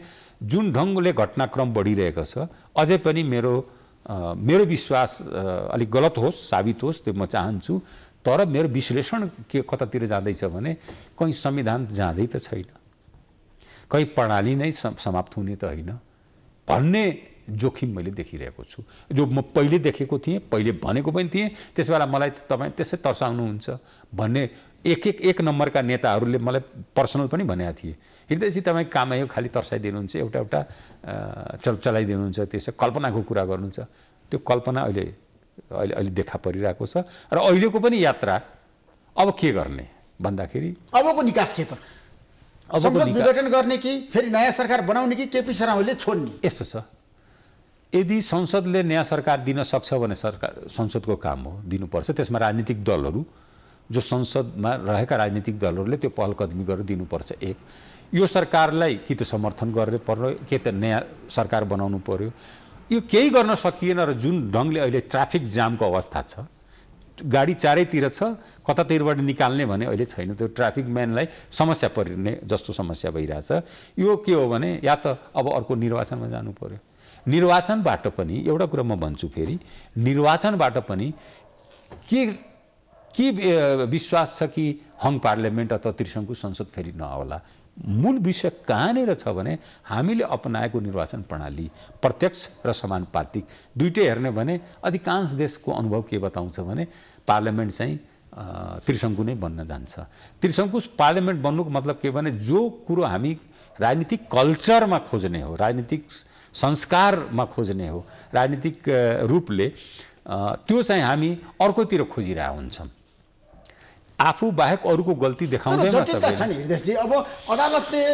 जुन ढङ्गले घटनाक्रम बढिरहेको छ अझै पनि मेरो मेरो विश्वास अलिक गलत होस् साबित होस् त्यो म चाहन्छु तर मेरो विश्लेषण के कतातिर जाँदैछ भने कहीँ संविधान जाँदै त छैन कहीँ प्रणाली नै समाप्त हुने त होइन भन्ने जोखिम मैले देखिरहेको छु जो म पहिले देखेको थिएँ पहिले भनेको पनि थिएँ त्यसबेला मलाई तपाईँ त्यसै तर्साउनुहुन्छ भन्ने एक एक एक नम्बरका नेताहरूले मलाई पर्सनल पनि भनेका थिए हिँड्दैछ तपाईँ कामै हो खालि तर्साइदिनुहुन्छ एउटा एउटा चल चलाइदिनुहुन्छ त्यसो कल्पनाको कुरा गर्नुहुन्छ त्यो कल्पना अहिले अहिले अहिले देखा परिरहेको छ र अहिलेको पनि यात्रा अब के गर्ने भन्दाखेरि अबको निकास के त विघटन गर्ने कि फेरि नयाँ सरकार बनाउने कि केपी शर्मा शर्माले छोड्ने यस्तो छ यदि संसदले नयाँ सरकार दिन सक्छ भने सरकार संसदको काम हो दिनुपर्छ त्यसमा राजनीतिक दलहरू जो संसदमा रहेका राजनीतिक दलहरूले त्यो पहल कदमी गरेर दिनुपर्छ एक यो सरकारलाई कि त समर्थन गर्ने पर्यो के त नयाँ सरकार बनाउनु पर्यो यो केही गर्न सकिएन र जुन ढङ्गले अहिले ट्राफिक जामको अवस्था छ गाडी चारैतिर छ कतातिरबाट निकाल्ने भने अहिले छैन त्यो ट्राफिक म्यानलाई समस्या परिने जस्तो समस्या भइरहेछ यो के हो भने या त अब अर्को निर्वाचनमा जानु पर्यो निर्वाचनबाट पनि एउटा कुरा म भन्छु फेरि निर्वाचनबाट पनि के के विश्वास छ कि हङ पार्लियामेन्ट अथवा त्रिसङ्घको संसद फेरि नहोला मूल विषय कहाँनिर छ भने हामीले अपनाएको निर्वाचन प्रणाली प्रत्यक्ष र समानुपातिक दुइटै हेर्ने भने अधिकांश देशको अनुभव के बताउँछ भने पार्लियामेन्ट चाहिँ त्रिशङ्कु नै बन्न जान्छ त्रिशङ्कु पार्लियामेन्ट बन्नुको मतलब के भने जो कुरो हामी राजनीतिक कल्चरमा खोज्ने हो राजनीतिक संस्कारमा खोज्ने हो राजनीतिक रूपले त्यो चाहिँ हामी अर्कोतिर खोजिरहेको हुन्छौँ आफू बाहेक अरूको गल्ती हृदयजी अब अदालतले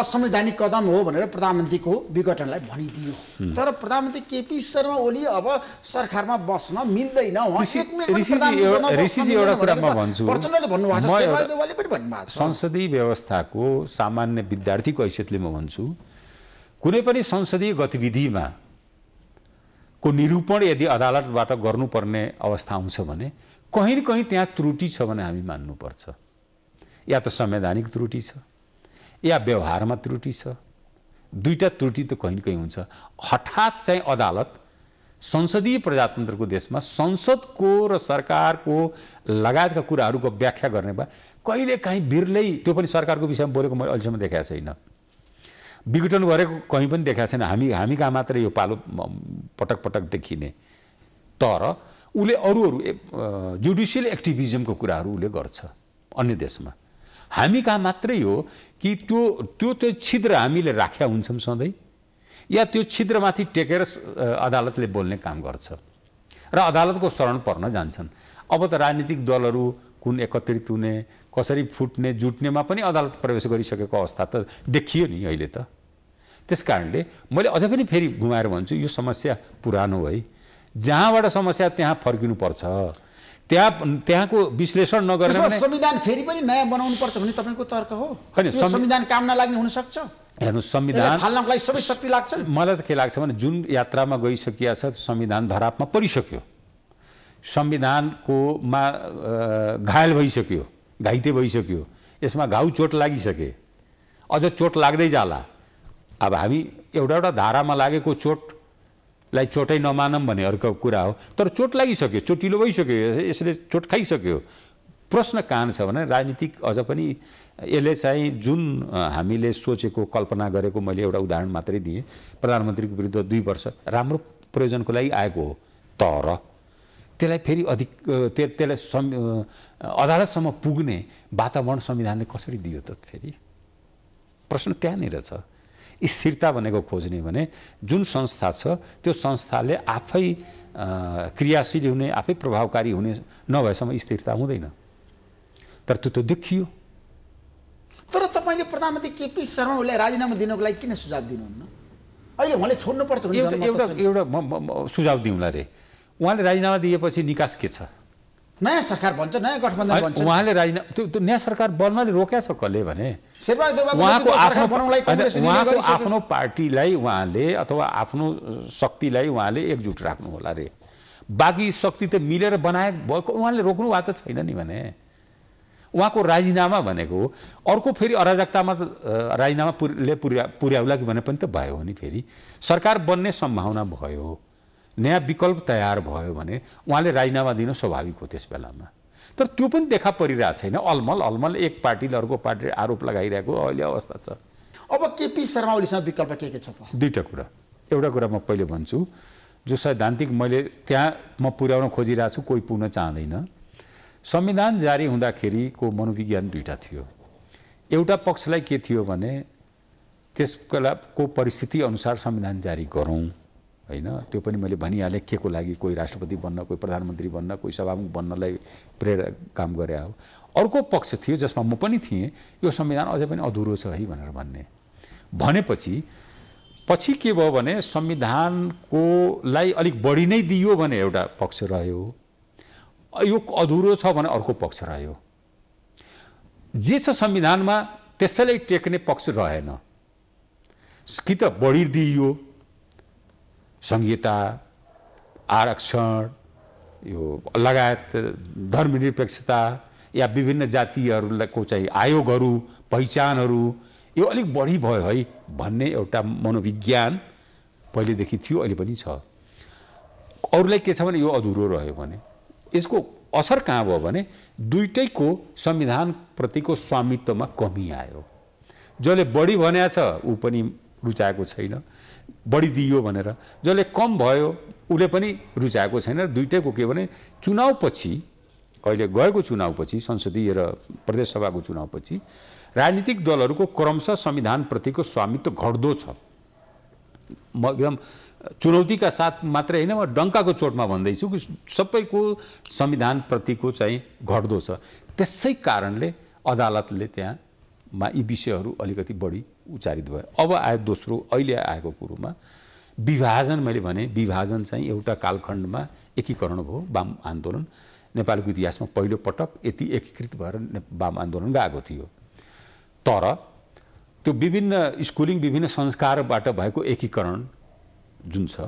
असंवैधानिक कदम हो भनेर प्रधानमन्त्रीको विघटनलाई भनिदियो तर प्रधानमन्त्री केपी शर्मा ओली अब सरकारमा बस्न मिल्दैन संसदीय व्यवस्थाको सामान्य विद्यार्थीको हैसियतले म भन्छु कुनै पनि संसदीय गतिविधिमा को निरूपण यदि अदालतबाट गर्नुपर्ने अवस्था आउँछ भने कहीँ न कहीँ त्यहाँ त्रुटि छ भने हामी मान्नुपर्छ या त संवैधानिक त्रुटि छ या व्यवहारमा त्रुटि छ दुईवटा त्रुटि त कहीँ न कहीँ हुन्छ हठात चाहिँ अदालत संसदीय प्रजातन्त्रको देशमा संसदको र सरकारको लगायतका कुराहरूको व्याख्या गर्ने भए कहिलेकाहीँ बिरलै त्यो पनि सरकारको विषयमा बोलेको मैले अहिलेसम्म देखाएको छैन विघटन गरेको कहीँ पनि देखाएको छैन हामी हामी कहाँ मात्रै यो पालो पटक पटक देखिने तर उसले अरू अरू जुडिसियल एक्टिभिजमको कुराहरू उसले गर्छ अन्य देशमा हामी कहाँ मात्रै हो कि त्यो त्यो त्यो छिद्र हामीले राख्या हुन्छौँ सधैँ या त्यो छिद्रमाथि टेकेर अदालतले बोल्ने काम गर्छ र अदालतको शरण पर्न जान्छन् अब त राजनीतिक दलहरू कुन एकत्रित हुने कसरी फुट्ने जुट्नेमा पनि अदालत प्रवेश गरिसकेको अवस्था त देखियो नि अहिले त त्यस कारणले मैले अझ पनि फेरि घुमाएर भन्छु यो समस्या पुरानो है जहाँबाट समस्या त्यहाँ फर्किनुपर्छ त्यहाँ त्यहाँको विश्लेषण नगरेर संविधान फेरि पनि नयाँ बनाउनु पर्छ भन्ने तपाईँको तर्क हो होइन संविधान काम नलाग्ने हुनसक्छ हेर्नु संविधान फाल्नको सबै शक्ति लाग्छ मलाई त के लाग्छ भने जुन यात्रामा गइसकिया छ संविधान धरापमा परिसक्यो संविधानकोमा घायल भइसक्यो घाइते भइसक्यो यसमा घाउ चोट लागिसके अझ चोट लाग्दै जाला अब हामी एउटा एउटा धारामा लागेको चोट लाई चोटै नमानौँ भन्ने अर्को कुरा हो तर चोट लागिसक्यो चोटिलो भइसक्यो यसले चोट खाइसक्यो प्रश्न कहाँ छ भने राजनीतिक अझ पनि यसले चाहिँ जुन हामीले सोचेको कल्पना गरेको मैले एउटा उदाहरण मात्रै दिएँ प्रधानमन्त्रीको विरुद्ध दुई वर्ष राम्रो प्रयोजनको लागि आएको हो तर त्यसलाई फेरि अधिक त्यसलाई अदालतसम्म पुग्ने वातावरण संविधानले कसरी दियो त फेरि प्रश्न त्यहाँनिर छ स्थिरता भनेको खोज्ने भने जुन संस्था छ त्यो संस्थाले आफै क्रियाशील हुने आफै प्रभावकारी हुने नभएसम्म स्थिरता हुँदैन तर त्यो त देखियो तर तपाईँले प्रधानमन्त्री केपी शर्मा ओलीलाई राजीनामा दिनको लागि किन सुझाव दिनुहुन्न अहिले उहाँले छोड्नुपर्छ एउटा एउटा सुझाव दिउँला रे उहाँले राजीनामा दिएपछि निकास के छ नयाँ सरकार भन्छ नयाँ गठबन्धन भन्छ उहाँले राजीनामा त्यो नयाँ सरकार बन्नले रोक्या छ कसले भने उहाँको आफ्नो आफ्नो पार्टीलाई उहाँले अथवा आफ्नो शक्तिलाई उहाँले एकजुट राख्नु होला रे बाँकी शक्ति त मिलेर बनाए भएको उहाँले रोक्नु भएको त छैन नि भने उहाँको राजीनामा भनेको अर्को फेरि अराजकतामा राजीनामाले पुर्या पुर्याउला कि भने पनि त भयो नि फेरि सरकार बन्ने सम्भावना भयो नयाँ विकल्प तयार भयो भने उहाँले राजीनामा दिनु स्वाभाविक हो त्यस बेलामा तर त्यो पनि देखा परिरहेको छैन अलमल अलमल एक पार्टीले अर्को पार्टीले आरोप लगाइरहेको अहिले अवस्था छ अब केपी शर्मा ओलीसँग विकल्प के के छ त दुईवटा कुरा एउटा कुरा म पहिले भन्छु जो सैद्धान्तिक मैले त्यहाँ म पुर्याउन खोजिरहेको छु कोही पुग्न चाहँदैन संविधान जारी हुँदाखेरिको मनोविज्ञान दुईवटा थियो एउटा पक्षलाई के थियो भने त्यसको परिस्थिति अनुसार संविधान जारी गरौँ होइन त्यो पनि मैले भनिहालेँ के को लागि कोही राष्ट्रपति बन्न कोही प्रधानमन्त्री बन्न कोही सभामुख बन्नलाई प्रेरणा काम गरे हो अर्को पक्ष थियो जसमा म पनि थिएँ यो संविधान अझै पनि अधुरो छ है भनेर भन्ने भनेपछि पछि के भयो भने संविधानकोलाई अलिक बढी नै दियो भने एउटा पक्ष रह्यो यो अधुरो छ भने अर्को पक्ष रह्यो जे छ संविधानमा त्यसैलाई टेक्ने पक्ष रहेन कि त बढी दिइयो संहिता आरक्षण यो लगायत धर्मनिरपेक्षता या विभिन्न जातिहरूको चाहिँ आयोगहरू पहिचानहरू यो अलिक बढी भयो है भन्ने एउटा मनोविज्ञान पहिलेदेखि थियो अहिले पनि छ अरूलाई के छ भने यो अधुरो रह्यो भने यसको असर कहाँ भयो भने दुइटैको संविधानप्रतिको स्वामित्वमा कमी आयो जसले बढी भनेको छ ऊ पनि रुचाएको छैन बढी दियो भनेर जसले कम भयो उसले पनि रुचाएको छैन दुइटैको के भने चुनावपछि अहिले गएको चुनावपछि संसदीय र प्रदेशसभाको चुनावपछि राजनीतिक दलहरूको क्रमशः संविधानप्रतिको स्वामित्व घट्दो छ म एकदम चुनौतीका साथ मात्रै होइन म डङ्काको चोटमा भन्दैछु कि सबैको संविधानप्रतिको चाहिँ घट्दो छ त्यसै कारणले अदालतले त्यहाँमा यी विषयहरू अलिकति बढी उच्चारित भयो अब आयो दोस्रो अहिले आएको कुरोमा विभाजन मैले भने विभाजन चाहिँ एउटा कालखण्डमा एकीकरण भयो वाम आन्दोलन नेपालको इतिहासमा पहिलो पटक यति एकीकृत भएर वाम आन्दोलन गएको थियो तर त्यो विभिन्न स्कुलिङ विभिन्न संस्कारबाट भएको एकीकरण जुन छ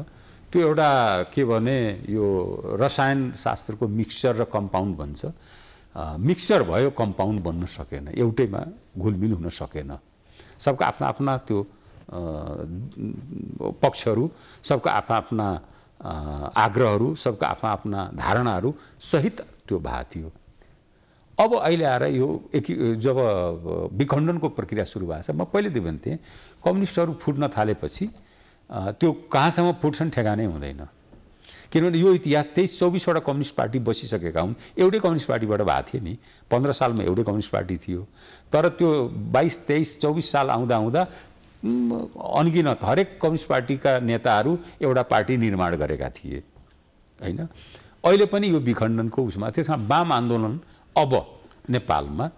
त्यो एउटा के भने यो रसायन शास्त्रको मिक्सचर र कम्पाउन्ड भन्छ मिक्सचर भयो कम्पाउन्ड बन्न सकेन एउटैमा घुलमिल हुन सकेन सबको आफ्ना आफ्ना त्यो पक्षहरू सबको आफ्ना आफ्ना आग्रहहरू सबको आफ्ना आफ्ना धारणाहरू सहित त्यो भा थियो अब अहिले आएर यो एकी जब विखण्डनको प्रक्रिया सुरु भएको छ म पहिलेदेखि भन्थेँ कम्युनिस्टहरू फुट्न थालेपछि त्यो कहाँसम्म फुट्छन् ठेगानै हुँदैन किनभने यो इतिहास त्यही चौबिसवटा कम्युनिस्ट पार्टी बसिसकेका हुन् एउटै कम्युनिस्ट पार्टीबाट भएको थियो नि पन्ध्र सालमा एउटै कम्युनिस्ट पार्टी थियो तर त्यो बाइस तेइस चौबिस साल आउँदा आउँदा अनगिनत हरेक कम्युनिस्ट पार्टीका नेताहरू एउटा पार्टी निर्माण गरेका थिए होइन अहिले पनि यो विखण्डनको उसमा त्यसमा वाम आन्दोलन अब नेपालमा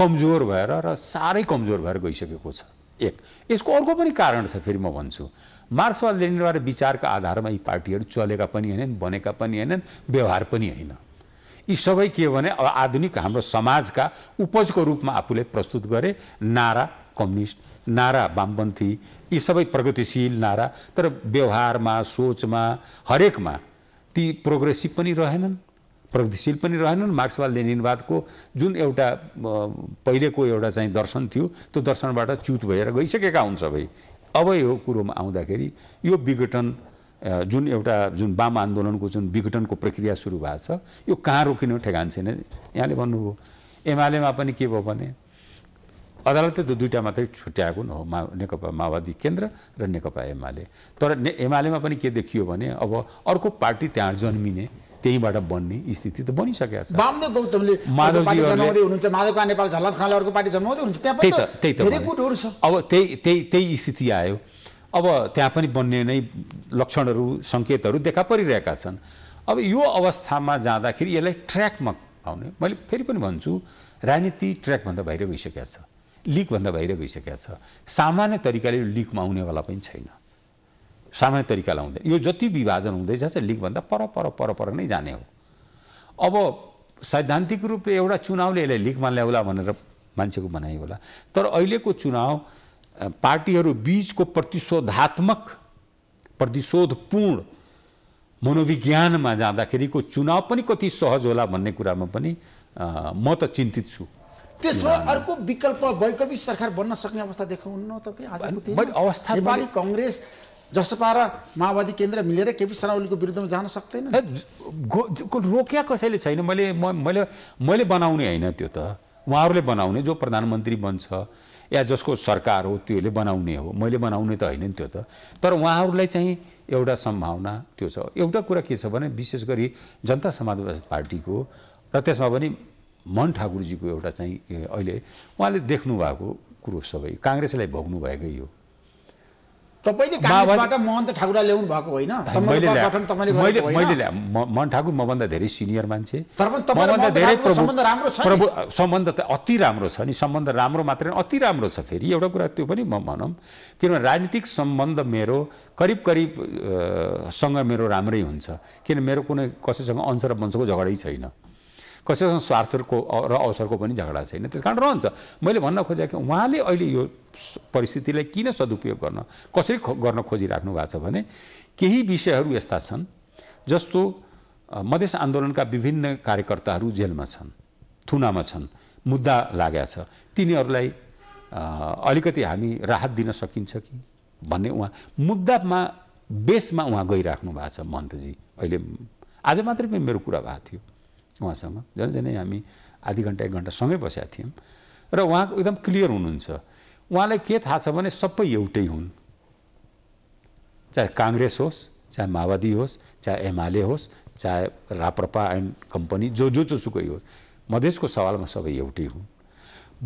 कमजोर भएर र साह्रै कमजोर भएर गइसकेको छ एक यसको अर्को पनि कारण छ फेरि म भन्छु मार्क्सवाद लेनिनवाद विचारका आधारमा यी पार्टीहरू चलेका पनि होइनन् बनेका पनि होइनन् व्यवहार पनि होइन यी सबै के भने अब आधुनिक हाम्रो समाजका उपजको रूपमा आफूले प्रस्तुत गरे नारा कम्युनिस्ट नारा वामपन्थी यी सबै प्रगतिशील नारा तर व्यवहारमा सोचमा हरेकमा ती प्रोग्रेसिभ पनि रहेनन् प्रगतिशील पनि रहेनन् मार्क्सवाद लेनिनवादको जुन एउटा पहिलेको एउटा चाहिँ दर्शन थियो त्यो दर्शनबाट च्युत भएर गइसकेका हुन् सबै अब यो कुरोमा आउँदाखेरि यो विघटन जुन एउटा जुन वाम आन्दोलनको जुन विघटनको प्रक्रिया सुरु भएको छ यो कहाँ रोकिनु ठेगान छैन यहाँले भन्नुभयो एमालेमा पनि के भयो भने अदालतले त दुईवटा मात्रै छुट्याएको न हो मा नेकपा माओवादी केन्द्र र नेकपा एमाले तर ने एमालेमा पनि के देखियो भने अब अर्को पार्टी त्यहाँ जन्मिने त्यहीँबाट बन्ने स्थिति त बनिसकेको छ वामदेव गौतमले माधवजी हुनुहुन्छ माधवका नेपाल झलत खाले अर्को पार्टी जन्माउँदै हुनुहुन्छ त्यहाँ त्यही त त्यही त धेरै कुटहरू छ अब त्यही त्यही त्यही स्थिति आयो अब त्यहाँ पनि बन्ने नै लक्षणहरू सङ्केतहरू देखा परिरहेका छन् अब यो अवस्थामा जाँदाखेरि यसलाई ट्र्याकमा आउने मैले फेरि पनि भन्छु राजनीति ट्र्याकभन्दा बाहिर गइसकेको छ लिकभन्दा बाहिर गइसकेको छ सामान्य तरिकाले लिकमा आउनेवाला पनि छैन सामान्य तरिकाले हुँदैन यो जति विभाजन हुँदैछ चाहिँ लिगभन्दा पर पर पर पर नै जाने हो अब सैद्धान्तिक रूपले एउटा चुनावले यसलाई लिगमा ल्याउला भनेर मान्छेको भनाइ होला तर अहिलेको चुनाव पार्टीहरू बिचको प्रतिशोधात्मक प्रतिशोधपूर्ण मनोविज्ञानमा जाँदाखेरिको चुनाव पनि कति सहज होला भन्ने कुरामा पनि म त चिन्तित छु त्यसमा अर्को विकल्प वैकल्पिक सरकार बन्न सक्ने अवस्था देखाउनु तपाईँ अवस्था नेपाली कङ्ग्रेस जसपा र माओवादी केन्द्र मिलेर केपी शर्मा ओलीको विरुद्धमा जान सक्दैन रोकिया कसैले छैन मैले मैले मैले बनाउने होइन त्यो त उहाँहरूले बनाउने जो प्रधानमन्त्री बन्छ या जसको सरकार हो त्योले बनाउने हो मैले बनाउने त होइन नि त्यो त तर उहाँहरूलाई चाहिँ एउटा सम्भावना त्यो छ एउटा कुरा के छ भने विशेष गरी जनता समाजवादी पार्टीको र त्यसमा पनि मन ठाकुरजीको एउटा चाहिँ अहिले उहाँले देख्नुभएको कुरो सबै काङ्ग्रेसलाई भोग्नु भएकै हो तपाईँले काङ्ग्रेसबाट महन्त ठाकुर ल्याउनु भएको होइन मैले मैले ठाकुर मभन्दा धेरै सिनियर मान्छे सम्बन्ध राम्रो छ प्रभु सम्बन्ध त अति राम्रो छ नि सम्बन्ध राम्रो मात्रै अति राम्रो छ फेरि एउटा कुरा त्यो पनि म भनौँ किनभने राजनीतिक सम्बन्ध मेरो करिब करिबसँग मेरो राम्रै हुन्छ किन मेरो कुनै कसैसँग अनुसार र झगडै छैन कसैसँग स्वार्थको र अवसरको पनि झगडा छैन त्यस कारण रहन्छ मैले भन्न खोजेको उहाँले अहिले यो परिस्थितिलाई किन सदुपयोग गर्न कसरी गर्न खोजिराख्नु भएको छ भने केही विषयहरू यस्ता छन् जस्तो मधेस आन्दोलनका विभिन्न कार्यकर्ताहरू जेलमा छन् थुनामा छन् मुद्दा लागेको छ तिनीहरूलाई अलिकति हामी राहत दिन सकिन्छ कि भन्ने उहाँ मुद्दामा बेसमा उहाँ गइराख्नु भएको छ महन्तजी अहिले आज मात्रै पनि मेरो कुरा भएको थियो उहाँसँग जहिले नै हामी आधी घन्टा एक घन्टा सँगै बसेका थियौँ र उहाँ एकदम क्लियर हुनुहुन्छ उहाँलाई के थाहा छ भने सबै एउटै हुन् चाहे काङ्ग्रेस होस् चाहे माओवादी होस् चाहे एमाले होस् चाहे राप्रपा एन्ड कम्पनी जो जो जोसुकै होस् मधेसको सवालमा सबै एउटै हुन्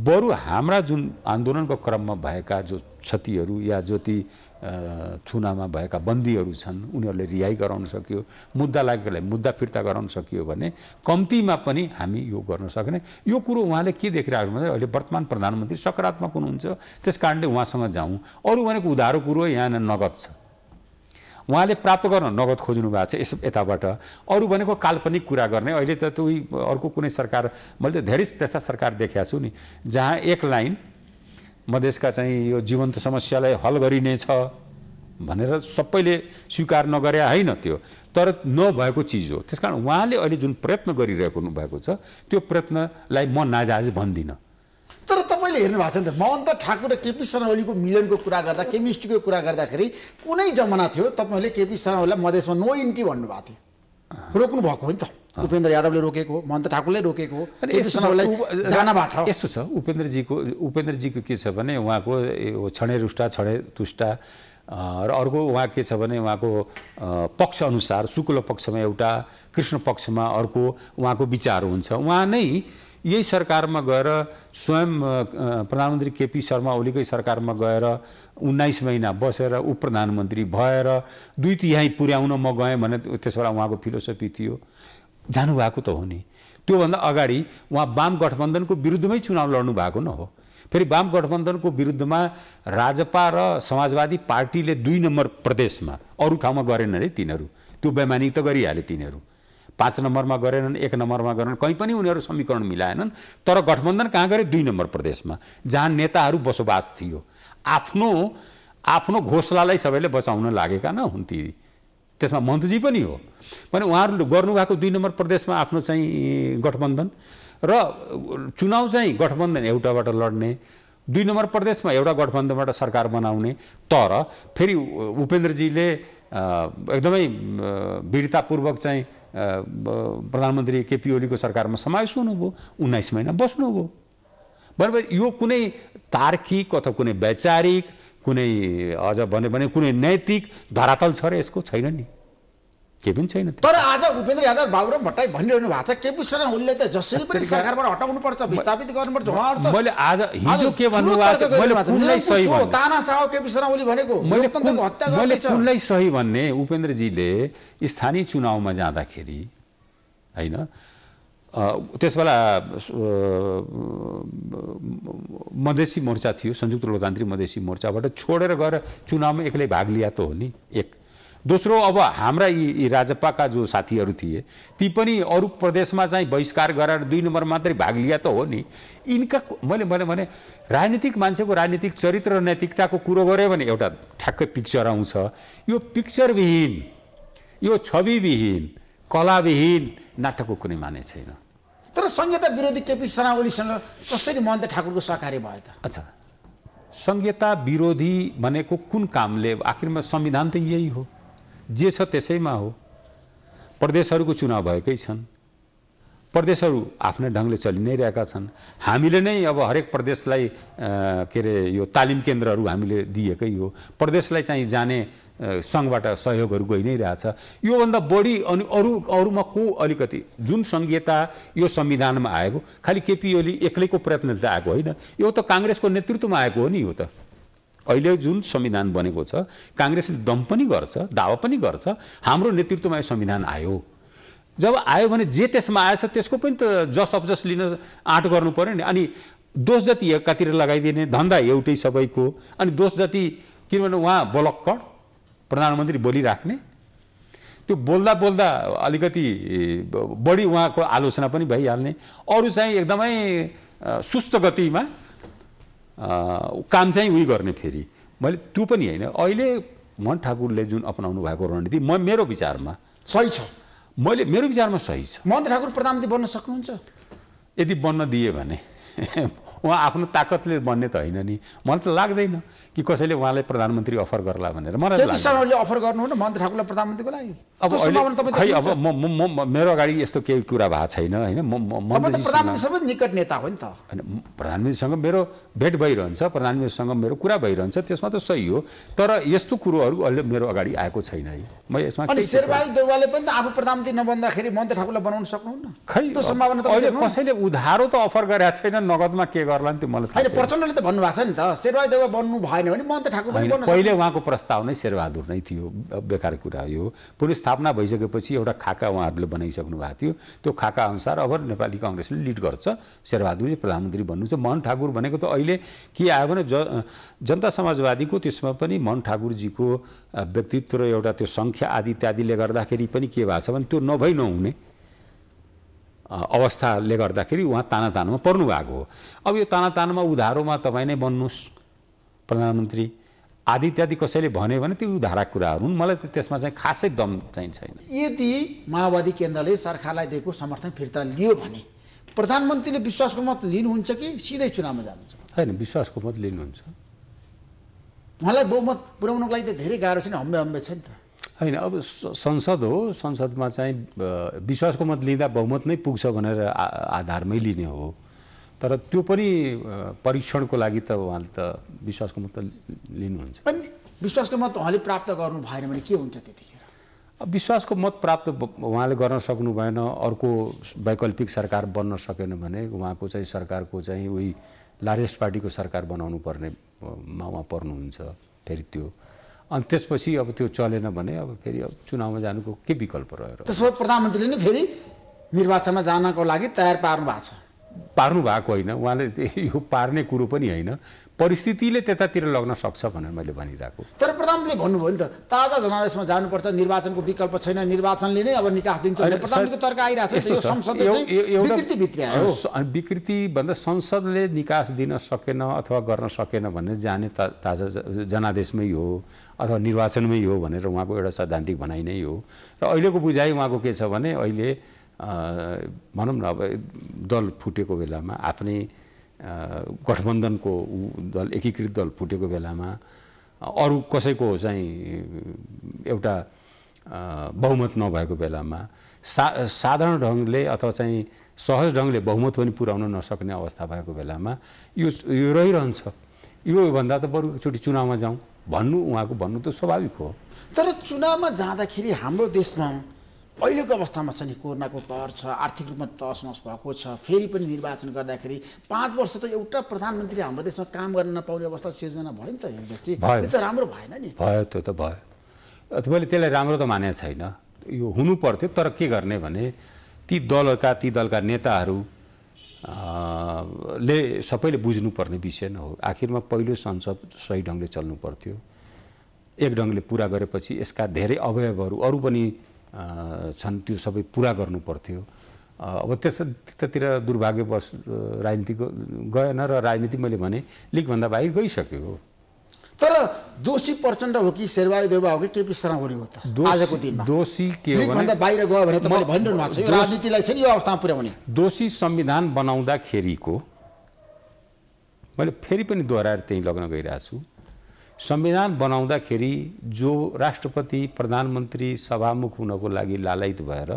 बरु हाम्रा जुन आन्दोलनको क्रममा भएका जो क्षतिहरू या जति थुनामा भएका बन्दीहरू छन् उनीहरूले रिहाई गराउन सकियो मुद्दा लागेकोलाई मुद्दा फिर्ता गराउन सकियो भने कम्तीमा पनि हामी यो गर्न सक्ने यो कुरो उहाँले के देखिरहेको छ भने अहिले वर्तमान प्रधानमन्त्री सकारात्मक हुनुहुन्छ त्यस कारणले उहाँसँग जाउँ अरू भनेको उधारो कुरो यहाँ नगद छ उहाँले प्राप्त गर्न नगद खोज्नु भएको छ यस यताबाट अरू भनेको काल्पनिक कुरा गर्ने अहिले त त्यही अर्को कुनै सरकार मैले त धेरै त्यस्ता सरकार देखाएको छु नि जहाँ एक लाइन मधेसका चाहिँ यो जीवन्त समस्यालाई हल गरिनेछ भनेर सबैले स्वीकार नगरे होइन त्यो तर नभएको चिज हो त्यस कारण उहाँले अहिले जुन प्रयत्न गरिरहेको भएको छ त्यो प्रयत्नलाई म नाजाज भन्दिनँ तर तपाईँले हेर्नु भएको छ नि त महन्त ठाकुर र केपी शर्मा मिलनको कुरा गर्दा केमिस्ट्रीको कुरा गर्दाखेरि कुनै जमाना थियो तपाईँहरूले केपी शर्मा मधेसमा नो इन्ट्री भन्नुभएको थियो रोक्नु भएको हो नि त उपेन्द्र यादवले रोकेको हो महन्त ठाकुरले रोकेको हो यस्तो छ उपेन्द्रजीको उपेन्द्रजीको के छ भने उहाँको क्षणे रुष्टा क्षणे तुष्टा र अर्को उहाँ के छ भने उहाँको पक्षअनुसार शुक्ल पक्षमा एउटा कृष्ण पक्षमा अर्को उहाँको विचार हुन्छ उहाँ नै यही सरकारमा गएर स्वयं प्रधानमन्त्री केपी शर्मा ओलीकै सरकारमा गएर उन्नाइस महिना बसेर उप प्रधानमन्त्री भएर दुई तिहाई पुर्याउन म गएँ भने त्यस बेला उहाँको फिलोसफी थियो जानुभएको त हो नि त्योभन्दा अगाडि उहाँ वाम गठबन्धनको विरुद्धमै चुनाव लड्नु भएको न हो फेरि वाम गठबन्धनको विरुद्धमा राजपा र समाजवादी पार्टीले दुई नम्बर प्रदेशमा अरू ठाउँमा गरेन है तिनीहरू त्यो बेमानी त गरिहाले तिनीहरू पाँच नम्बरमा गरेनन् एक नम्बरमा गरेनन् कहीँ पनि उनीहरू समीकरण मिलाएनन् तर गठबन्धन कहाँ गरे दुई नम्बर प्रदेशमा जहाँ नेताहरू बसोबास थियो आफ्नो आफ्नो घोसलालाई सबैले बचाउन लागेका न हुन्थे त्यसमा मन्त्रीजी पनि हो भने उहाँहरूले गर्नुभएको दुई नम्बर प्रदेशमा आफ्नो चाहिँ गठबन्धन र चुनाव चाहिँ गठबन्धन एउटाबाट लड्ने दुई नम्बर प्रदेशमा एउटा गठबन्धनबाट सरकार बनाउने तर फेरि उपेन्द्रजीले एकदमै वीरतापूर्वक चाहिँ प्रधानमन्त्री केपी ओलीको सरकारमा समावेश हुनुभयो उन्नाइस महिना बस्नुभयो भनेपछि यो कुनै तार्किक अथवा कुनै वैचारिक कुनै अझ भन्यो भने कुनै नैतिक धरातल छ र यसको छैन नि केही पनि छैन तर आज उपेन्द्र यादव बाबुराम भट्टाई भनिरहनु भएको छ केपी शर्मा ओलीले त जसरी पनि सरकारबाट पर्छ विस्थापित गर्नुपर्छ उहाँहरू मैले आज हिजो के भन्नु भएको केपी शर्मा ओली भनेको लोकतन्त्रको मैले सही भन्ने उपेन्द्रजीले स्थानीय चुनावमा जाँदाखेरि होइन त्यस बेला मधेसी मोर्चा थियो संयुक्त लोकतान्त्रिक मधेसी मोर्चाबाट छोडेर गएर चुनावमा एक्लै भाग लिया त हो नि एक दोस्रो अब हाम्रा यी यी राजपाका जो साथीहरू थिए ती पनि अरू प्रदेशमा चाहिँ बहिष्कार गरेर दुई नम्बर मात्रै भाग लिए त हो नि यिनका मैले मैले भने राजनीतिक मान्छेको राजनीतिक चरित्र र नैतिकताको कुरो गऱ्यो भने एउटा ठ्याक्कै पिक्चर आउँछ यो पिक्चरविहीन यो छविविहीन कलाविहीन नाटकको कुनै माने छैन तर संहिता विरोधी केपी शर्मा ओलीसँग कसरी महन्त ठाकुरको सहकार्य भयो त अच्छा संहिता विरोधी भनेको कुन कामले आखिरमा संविधान त यही हो जे छ त्यसैमा हो प्रदेशहरूको चुनाव भएकै छन् प्रदेशहरू आफ्नै ढङ्गले चलि नै रहेका छन् हामीले नै अब हरेक प्रदेशलाई के अरे यो तालिम केन्द्रहरू हामीले दिएकै हो प्रदेशलाई चाहिँ जाने सङ्घबाट सहयोगहरू गइ नै रहेछ योभन्दा बढी अनि अरू अरूमा को अलिकति जुन सङ्घीयता यो संविधानमा आएको खालि केपी ओली एक्लैको प्रयत्न आएको होइन यो त काङ्ग्रेसको नेतृत्वमा आएको हो नि यो त अहिले जुन संविधान बनेको छ काङ्ग्रेसले दम पनि गर्छ दावा पनि गर्छ हाम्रो नेतृत्वमा यो संविधान आयो जब आयो भने जे त्यसमा आएछ त्यसको पनि त जस जस लिन आँट गर्नु पऱ्यो नि अनि दोष जति एकातिर लगाइदिने धन्दा एउटै सबैको अनि दोष जति किनभने उहाँ बलक्कड प्रधानमन्त्री बोलिराख्ने त्यो बोल्दा बोल्दा अलिकति बढी उहाँको आलोचना पनि भइहाल्ने अरू चाहिँ एकदमै सुस्त गतिमा काम चाहिँ उयो गर्ने फेरि मैले त्यो पनि होइन अहिले मोहन ठाकुरले जुन अपनाउनु भएको रणनीति म मेरो विचारमा सही छ मैले मेरो विचारमा सही छ मोहन ठाकुर प्रधानमन्त्री बन्न सक्नुहुन्छ यदि बन्न दिएँ भने उहाँ आफ्नो ताकतले भन्ने त होइन नि मलाई त लाग्दैन कि कसैले उहाँलाई प्रधानमन्त्री अफर गर्ला भनेर मलाई अफर गर्नुहुन्न मन्त्री ठाकुरलाई प्रधानमन्त्रीको लागि अब खै अब म मेरो अगाडि यस्तो केही कुरा भएको छैन होइन प्रधानमन्त्रीसँग निकट नेता हो नि त होइन प्रधानमन्त्रीसँग मेरो भेट भइरहन्छ प्रधानमन्त्रीसँग मेरो कुरा भइरहन्छ त्यसमा त सही हो तर यस्तो कुरोहरू अहिले मेरो अगाडि आएको छैन है म यसमा अनि शेरबहादुर देउवाले पनि त आफू प्रधानमन्त्री नबन्दाखेरि मन्त्री ठाकुरलाई बनाउन सक्नुहुन्न खै त्यो सम्भावना त कसैले उधारो त अफर गरेका छैन नगदमा के गर्ला नि त्यो मलाई प्रचण्डले त भन्नुभएको छ नि त शेरबहादुर बन्नु भएन भने मन त ठाकुर पहिले उहाँको प्रस्ताव नै शेरबहादुर नै थियो बेकार कुरा यो पुनस्थापना भइसकेपछि एउटा खाका उहाँहरूले बनाइसक्नु भएको थियो त्यो खाका अनुसार अब नेपाली कङ्ग्रेसले लिड गर्छ शेरबहादुरले प्रधानमन्त्री भन्नु छ मोहन ठाकुर भनेको त अहिले के आयो भने ज जनता समाजवादीको त्यसमा पनि मोहन ठाकुरजीको व्यक्तित्व र एउटा त्यो सङ्ख्या आदि इत्यादिले गर्दाखेरि पनि के भएको छ भने त्यो नभई नहुने अवस्थाले गर्दाखेरि उहाँ तानातानमा पर्नु भएको हो अब यो ताना तानामा उधारोमा तपाईँ नै बन्नुहोस् प्रधानमन्त्री आदि इत्यादि कसैले भन्यो भने त्यो धारा कुराहरू हुन् मलाई त्यसमा चाहिँ खासै दम चाहिँ छैन यदि माओवादी केन्द्रले सरकारलाई दिएको समर्थन फिर्ता लियो भने प्रधानमन्त्रीले विश्वासको मत लिनुहुन्छ कि सिधै चुनावमा जानुहुन्छ होइन विश्वासको मत लिनुहुन्छ उहाँलाई बहुमत पुर्याउनुको लागि त धेरै गाह्रो छैन हम्बे हम्बे छ नि त होइन अब संसद हो संसदमा चाहिँ विश्वासको मत लिँदा बहुमत नै पुग्छ भनेर आधारमै लिने हो तर त्यो पनि परीक्षणको लागि त उहाँले त विश्वासको मत त लिनुहुन्छ विश्वासको मत उहाँले प्राप्त गर्नु भएन भने के हुन्छ त्यतिखेर विश्वासको मत प्राप्त उहाँले गर्न सक्नु भएन अर्को वैकल्पिक सरकार बन्न सकेन भने उहाँको चाहिँ सरकारको चाहिँ उही लार्जेस्ट पार्टीको सरकार बनाउनु पर्नेमा उहाँ पर्नुहुन्छ फेरि त्यो अनि त्यसपछि अब त्यो चलेन भने अब फेरि अब चुनावमा जानुको के विकल्प रह्यो त्यसो भए प्रधानमन्त्रीले नै फेरि निर्वाचनमा जानको लागि तयार पार्नु भएको छ पार्नु भएको होइन उहाँले यो पार्ने कुरो पनि होइन परिस्थितिले त्यतातिर लग्न सक्छ भनेर मैले भनिरहेको तर प्रधानमन्त्रीले भन्नुभयो नि त ताजा जनादेशमा जानुपर्छ निर्वाचनको विकल्प छैन निर्वाचनले नै अब निकास दिन्छ तर्क आइरहेको विकृति भन्दा संसदले निकास दिन सकेन अथवा गर्न सकेन भन्ने जाने ताजा जनादेशमै हो अथवा निर्वाचनमै हो भनेर उहाँको एउटा सैद्धान्तिक भनाइ नै हो र अहिलेको बुझाइ उहाँको के छ भने अहिले भनौँ न अब दल फुटेको बेलामा आफ्नै गठबन्धनको दल एकीकृत दल फुटेको बेलामा अरू कसैको चाहिँ एउटा बहुमत नभएको बेलामा सा साधारण ढङ्गले अथवा चाहिँ सहज ढङ्गले बहुमत पनि पुर्याउन नसक्ने अवस्था भएको बेलामा यो यो रहिरहन्छ योभन्दा त बरु एकचोटि चुनावमा जाउँ भन्नु उहाँको भन्नु त स्वाभाविक हो तर चुनावमा जाँदाखेरि हाम्रो देशमा अहिलेको अवस्थामा छ नि कोरोनाको कर छ आर्थिक रूपमा तस नस भएको छ फेरि पनि निर्वाचन गर्दाखेरि पाँच वर्ष त एउटा प्रधानमन्त्रीले हाम्रो देशमा काम गर्न नपाउने अवस्था सिर्जना भयो नि त हेर्दै त्यो त राम्रो भएन नि भयो त्यो त भयो मैले त्यसलाई राम्रो त माने छैन यो हुनु पर्थ्यो तर के गर्ने भने ती दलका ती दलका नेताहरू ले सबैले बुझ्नुपर्ने विषय नै हो आखिरमा पहिलो संसद सही ढङ्गले चल्नु पर्थ्यो एक ढङ्गले पुरा गरेपछि यसका धेरै अवयवहरू अरू पनि छन् त्यो सबै पुरा गर्नु पर्थ्यो अब त्यस त्यतातिर दुर्भाग्यवश राजनीतिको गएन र राजनीति मैले भने लिगभन्दा बाहिर गइसक्यो तर दोषी प्रचण्ड हो कि शेरबहादुर देवा हो कि केपी शर्मा हो आजको दिनमा दोषी के हो भने बाहिर गयो भने तपाईँले भनिरहनु भएको छ यो राजनीतिलाई चाहिँ यो अवस्थामा पुर्याउने दोषी संविधान बनाउँदाखेरिको मैले फेरि पनि दोहोऱ्याएर त्यहीँ लग्न गइरहेको छु संविधान बनाउँदाखेरि जो राष्ट्रपति प्रधानमन्त्री सभामुख हुनको लागि लालयित भएर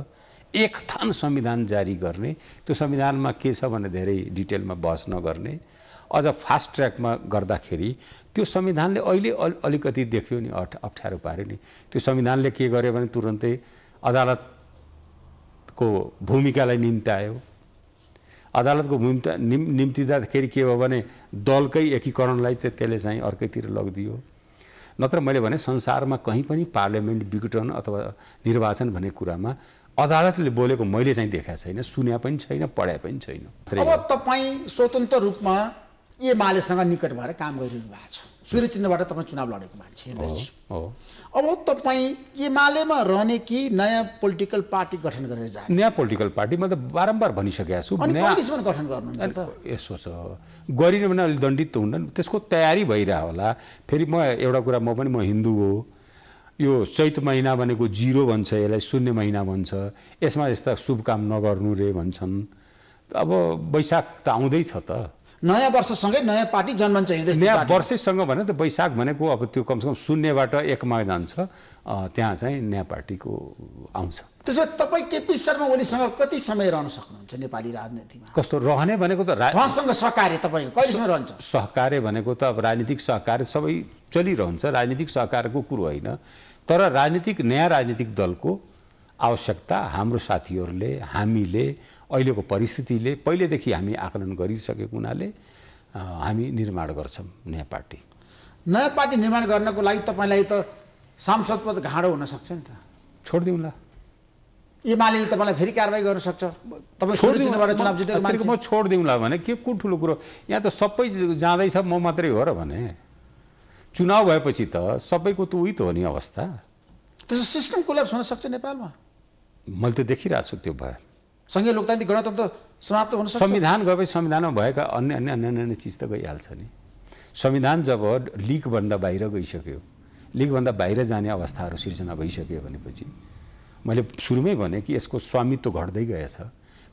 एक थान संविधान जारी गर्ने त्यो संविधानमा के छ भने धेरै डिटेलमा बहस नगर्ने अझ फास्ट ट्र्याकमा गर्दाखेरि त्यो संविधानले अहिले अलिकति देख्यो नि अठ अप्ठ्यारो पार्यो नि त्यो संविधानले के गर्यो भने तुरन्तै अदालतको भूमिकालाई निम्त्यायो अदालतको भूमिका निम्ति निम्तिँदाखेरि के हो भने दलकै एकीकरणलाई चाहिँ त्यसले चाहिँ अर्कैतिर लगिदियो नत्र मैले भने संसारमा कहीँ पनि पार्लियामेन्ट विघटन अथवा निर्वाचन भन्ने कुरामा अदालतले बोलेको मैले चाहिँ देखाएको छैन सुन्या पनि छैन पढाए पनि छैन अब तपाईँ स्वतन्त्र रूपमा एमालेसँग निकट भएर काम गरिरहनु भएको छ सूर्य चिन्हबाट तपाईँ चुनाव लडेको मान्छे हो अब तपाईँ एमालेमा रहने कि नयाँ पोलिटिकल पार्टी गठन गरेर जाने नयाँ पोलिटिकल पार्टी मैले बारम्बार भनिसकेको छु गठन गर्नुहुन्छ यसो छ गरिन भने अलिक दण्डित त हुन्न त्यसको तयारी भइरहेको होला फेरि म एउटा कुरा म पनि म हिन्दू हो यो चैत महिना भनेको जिरो भन्छ यसलाई शून्य महिना भन्छ यसमा यस्ता शुभ काम नगर्नु रे भन्छन् अब वैशाख त आउँदैछ त नयाँ वर्षसँगै नयाँ पार्टी जन्मन्छ नयाँ वर्षैसँग भने त वैशाख भनेको अब त्यो कमसेकम शून्यबाट एकमा जान्छ त्यहाँ चाहिँ नयाँ पार्टीको आउँछ त्यसो भए तपाईँ केपी शर्मा ओलीसँग कति समय रहन सक्नुहुन्छ नेपाली राजनीतिमा कस्तो रहने भनेको त उहाँसँग सहकार्य तपाईँको कहिलेसम्म रहन्छ सहकार्य भनेको त अब राजनीतिक सहकार्य सबै चलिरहन्छ राजनीतिक सहकारको कुरो होइन तर राजनीतिक नयाँ राजनीतिक दलको आवश्यकता हाम्रो साथीहरूले हामीले अहिलेको परिस्थितिले पहिलेदेखि हामी आकलन गरिसकेको हुनाले हामी निर्माण गर्छौँ नयाँ पार्टी नयाँ पार्टी निर्माण गर्नको लागि तपाईँलाई त सांसद पद घाँडो हुनसक्छ नि त छोडिदिउँला एमाले तपाईँलाई फेरि कारवाही गर्न सक्छ तपाईँ चुनाव जितेको म छोडिदिउँला भने के कुन ठुलो कुरो यहाँ त सबै जाँदैछ म मात्रै हो र भने चुनाव भएपछि त सबैको त उही त हो नि अवस्था त्यसो सिस्टम कोल्याप्स हुनसक्छ नेपालमा मैले त देखिरहेको छु त्यो भयो सङ्घीय लोकतान्त्रिक गणतन्त्र समाप्त हुन सक्छ संविधान गएपछि संविधानमा भएका अन्य अन्य अन्य अन्य चिज त गइहाल्छ नि संविधान जब लिगभन्दा बाहिर गइसक्यो लिगभन्दा बाहिर जाने अवस्थाहरू सिर्जना भइसक्यो भनेपछि मैले सुरुमै भने कि यसको स्वामित्व घट्दै गएछ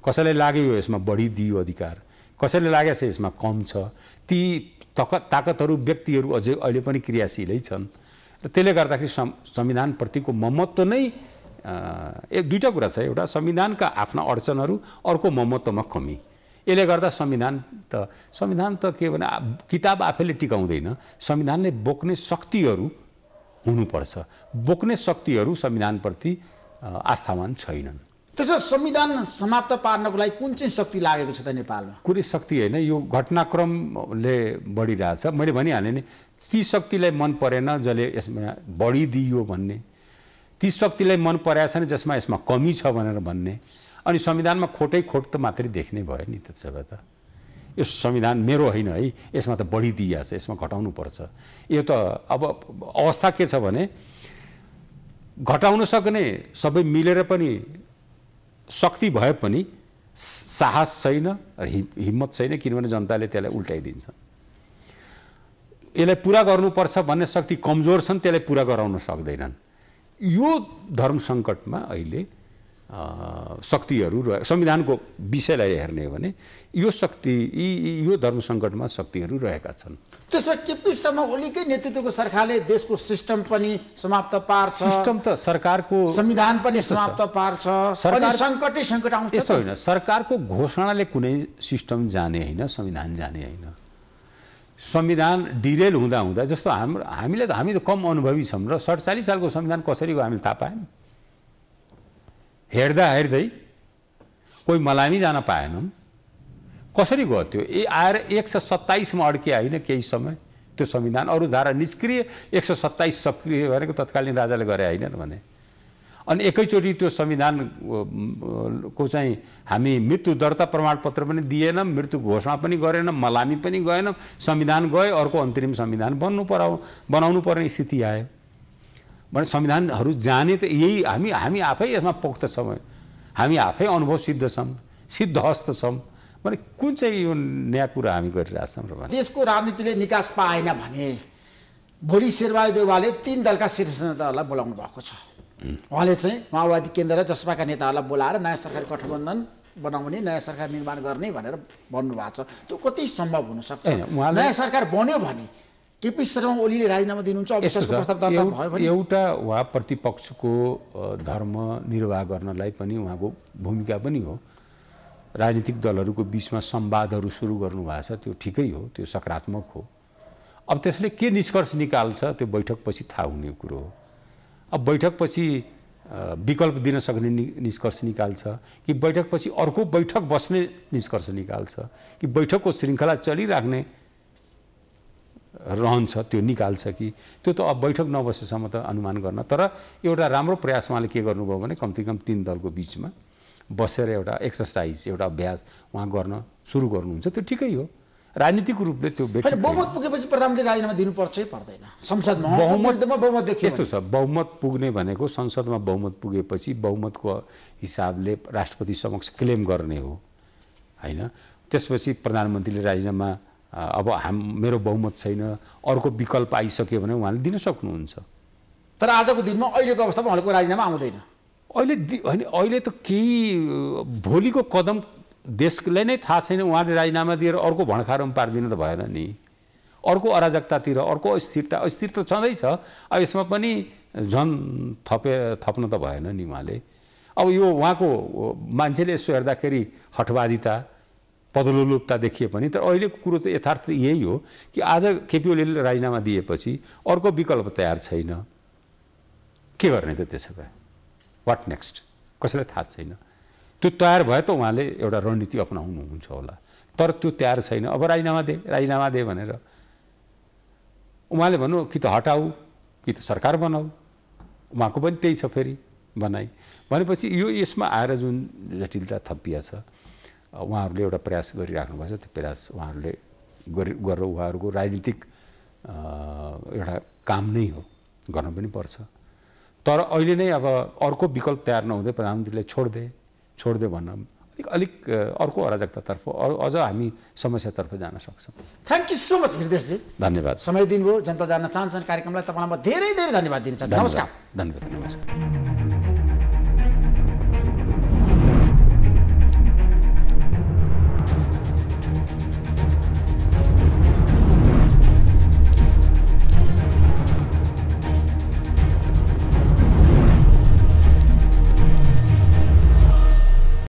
कसैलाई लाग्यो यसमा बढी दियो अधिकार कसैले लागेको यसमा कम छ ती तक ताकतहरू व्यक्तिहरू अझै अहिले पनि क्रियाशीलै छन् र त्यसले गर्दाखेरि संविधानप्रतिको ममत्व नै ए दुईवटा कुरा छ एउटा संविधानका आफ्ना अडचनहरू अर्को ममत्वमा कमी यसले गर्दा संविधान त संविधान त के भने किताब आफैले टिकाउँदैन संविधानले बोक्ने शक्तिहरू हुनुपर्छ बोक्ने शक्तिहरू संविधानप्रति आस्थावान छैनन् त्यसो संविधान समाप्त पार्नको लागि कुन चाहिँ शक्ति लागेको छ त नेपालमा कुनै शक्ति होइन यो घटनाक्रमले बढिरहेछ मैले भनिहालेँ नि ती शक्तिलाई मन परेन जसले यसमा बढिदियो भन्ने ती शक्तिलाई मन पराएको छैन जसमा यसमा कमी छ भनेर भन्ने अनि संविधानमा खोटै खोट त मात्रै देख्ने भयो नि त भए त यो संविधान मेरो होइन है यसमा त बढी दिइएको छ यसमा पर्छ यो त अब अवस्था के छ भने घटाउन सक्ने सबै मिलेर पनि शक्ति भए पनि साहस छैन र हिम्मत छैन किनभने जनताले त्यसलाई उल्टाइदिन्छ यसलाई पुरा गर्नुपर्छ भन्ने शक्ति कमजोर छन् त्यसलाई पुरा गराउन सक्दैनन् यो धर्म सङ्कटमा अहिले शक्तिहरू र संविधानको विषयलाई हेर्ने हो भने यो शक्ति यी यो धर्म सङ्कटमा शक्तिहरू रहेका छन् त्यसमा केपी ओलीकै नेतृत्वको सरकारले देशको सिस्टम पनि समाप्त पार्छ सिस्टम त सरकारको संविधान पनि समाप्त पार्छ सङ्कटै सङ्कट आउँछ यस्तो होइन सरकारको घोषणाले कुनै सिस्टम जाने होइन संविधान जाने होइन संविधान डिरेल हुँदा हुँदा जस्तो हाम्रो हामीले त हामी त कम अनुभवी छौँ र सडचालिस सालको संविधान कसरी गयो हामीले थाहा पायौँ हेर्दा हेर्दै कोही मलामी जान पाएनौँ कसरी गयो त्यो ए आएर एक सय सत्ताइसमा अड्के होइन केही समय त्यो संविधान अरू धारा निष्क्रिय एक सय सत्ताइस सक्रिय भनेको तत्कालीन राजाले गरे होइन भने अनि एकैचोटि त्यो संविधान को चाहिँ हामी मृत्यु दर्ता प्रमाणपत्र पनि दिएनौँ मृत्यु घोषणा पनि गरेनौँ मलामी पनि गएनौँ संविधान गए अर्को अन्तरिम संविधान बन्नु पराउ बनाउनु पर्ने स्थिति आयो भने संविधानहरू जाने त यही हामी हामी आफै यसमा पोख्त छौँ हामी आफै अनुभव सिद्ध छौँ सिद्धहस्त छौँ भने कुन चाहिँ यो नयाँ कुरा हामी गरिरहेछौँ र देशको राजनीतिले निकास पाएन भने भोलि शेरबहादुर देवालले तिन दलका शीर्ष नेताहरूलाई बोलाउनु भएको छ उहाँले चाहिँ माओवादी केन्द्र र जसपाका नेताहरूलाई बोलाएर नयाँ सरकार गठबन्धन बनाउने नयाँ सरकार निर्माण गर्ने भनेर भन्नुभएको छ त्यो कति सम्भव हुनसक्छ नयाँ सरकार बन्यो भने केपी शर्मा ओलीले राजीनामा दिनुहुन्छ एउटा उहाँ प्रतिपक्षको धर्म निर्वाह गर्नलाई पनि उहाँको भूमिका पनि हो राजनीतिक दलहरूको बिचमा संवादहरू सुरु गर्नुभएको छ त्यो ठिकै हो त्यो सकारात्मक हो अब त्यसले के निष्कर्ष निकाल्छ त्यो बैठकपछि थाहा हुने कुरो हो अब बैठकपछि विकल्प दिन सक्ने नि निष्कर्ष निकाल्छ कि बैठकपछि अर्को बैठक बस्ने निष्कर्ष निकाल्छ कि बैठकको श्रृङ्खला चलिराख्ने रहन्छ त्यो निकाल्छ कि त्यो त अब बैठक नबसेसम्म त अनुमान गर्न तर एउटा राम्रो प्रयास उहाँले के गर्नुभयो भने कम्ती कम तिन दलको बिचमा बसेर एउटा एक्सर्साइज एउटा अभ्यास उहाँ गर्न सुरु गर्नुहुन्छ त्यो ठिकै हो राजनीतिक रूपले त्यो बहुमत पुगेपछि प्रधानमन्त्री राजीनामा दिनुपर्छ पर्दैन संसदमा बहुमतमा बहुमत देखियो यस्तो छ बहुमत पुग्ने भनेको संसदमा बहुमत पुगेपछि बहुमतको हिसाबले राष्ट्रपति समक्ष क्लेम गर्ने हो होइन त्यसपछि प्रधानमन्त्रीले राजीनामा अब हाम मेरो बहुमत छैन अर्को विकल्प आइसक्यो भने उहाँले दिन सक्नुहुन्छ तर आजको दिनमा अहिलेको अवस्थामा उहाँको राजीनामा आउँदैन अहिले होइन अहिले त केही भोलिको कदम देशले नै थाहा छैन उहाँले राजीनामा दिएर अर्को भणखारोमा पारिदिनु त भएन नि अर्को अराजकतातिर अर्को अस्थिरता अस्थिर त छँदैछ अब यसमा पनि झन् थपे थप्न त भएन नि उहाँले अब यो उहाँको मान्छेले यसो हेर्दाखेरि हठवादिता पदलोलुपता देखिए पनि तर अहिलेको कुरो त यथार्थ यही हो कि आज केपी ओलीले राजीनामा दिएपछि अर्को विकल्प तयार छैन के गर्ने त त्यसो भए वाट नेक्स्ट कसैलाई थाहा छैन त्यो तयार भयो त उहाँले एउटा रणनीति हुन्छ होला तर त्यो तयार छैन अब राजीनामा दे राजीनामा दे भनेर उहाँले भन्नु कि त हटाऊ कि त सरकार बनाऊ उहाँको पनि त्यही छ फेरि बनाई भनेपछि यो यसमा आएर जुन जटिलता थपिया छ उहाँहरूले एउटा प्रयास गरिराख्नु भएको छ त्यो प्रयास उहाँहरूले गरेर उहाँहरूको राजनीतिक एउटा काम नै हो गर्न पनि पर्छ तर अहिले नै अब अर्को विकल्प तयार नहुँदै प्रधानमन्त्रीले छोडिदिए छोडिदियो भन्न अलिक अलिक अर्को अराजकतातर्फ अरू अझ हामी समस्यातर्फ जान सक्छौँ थ्याङ्क यू सो मच हृदेशजी धन्यवाद समय दिनुभयो जनता जान्न चाहन्छन् कार्यक्रमलाई तपाईँलाई म धेरै धेरै धन्यवाद दिन चाहन्छु नमस्कार धन्यवाद नमस्कार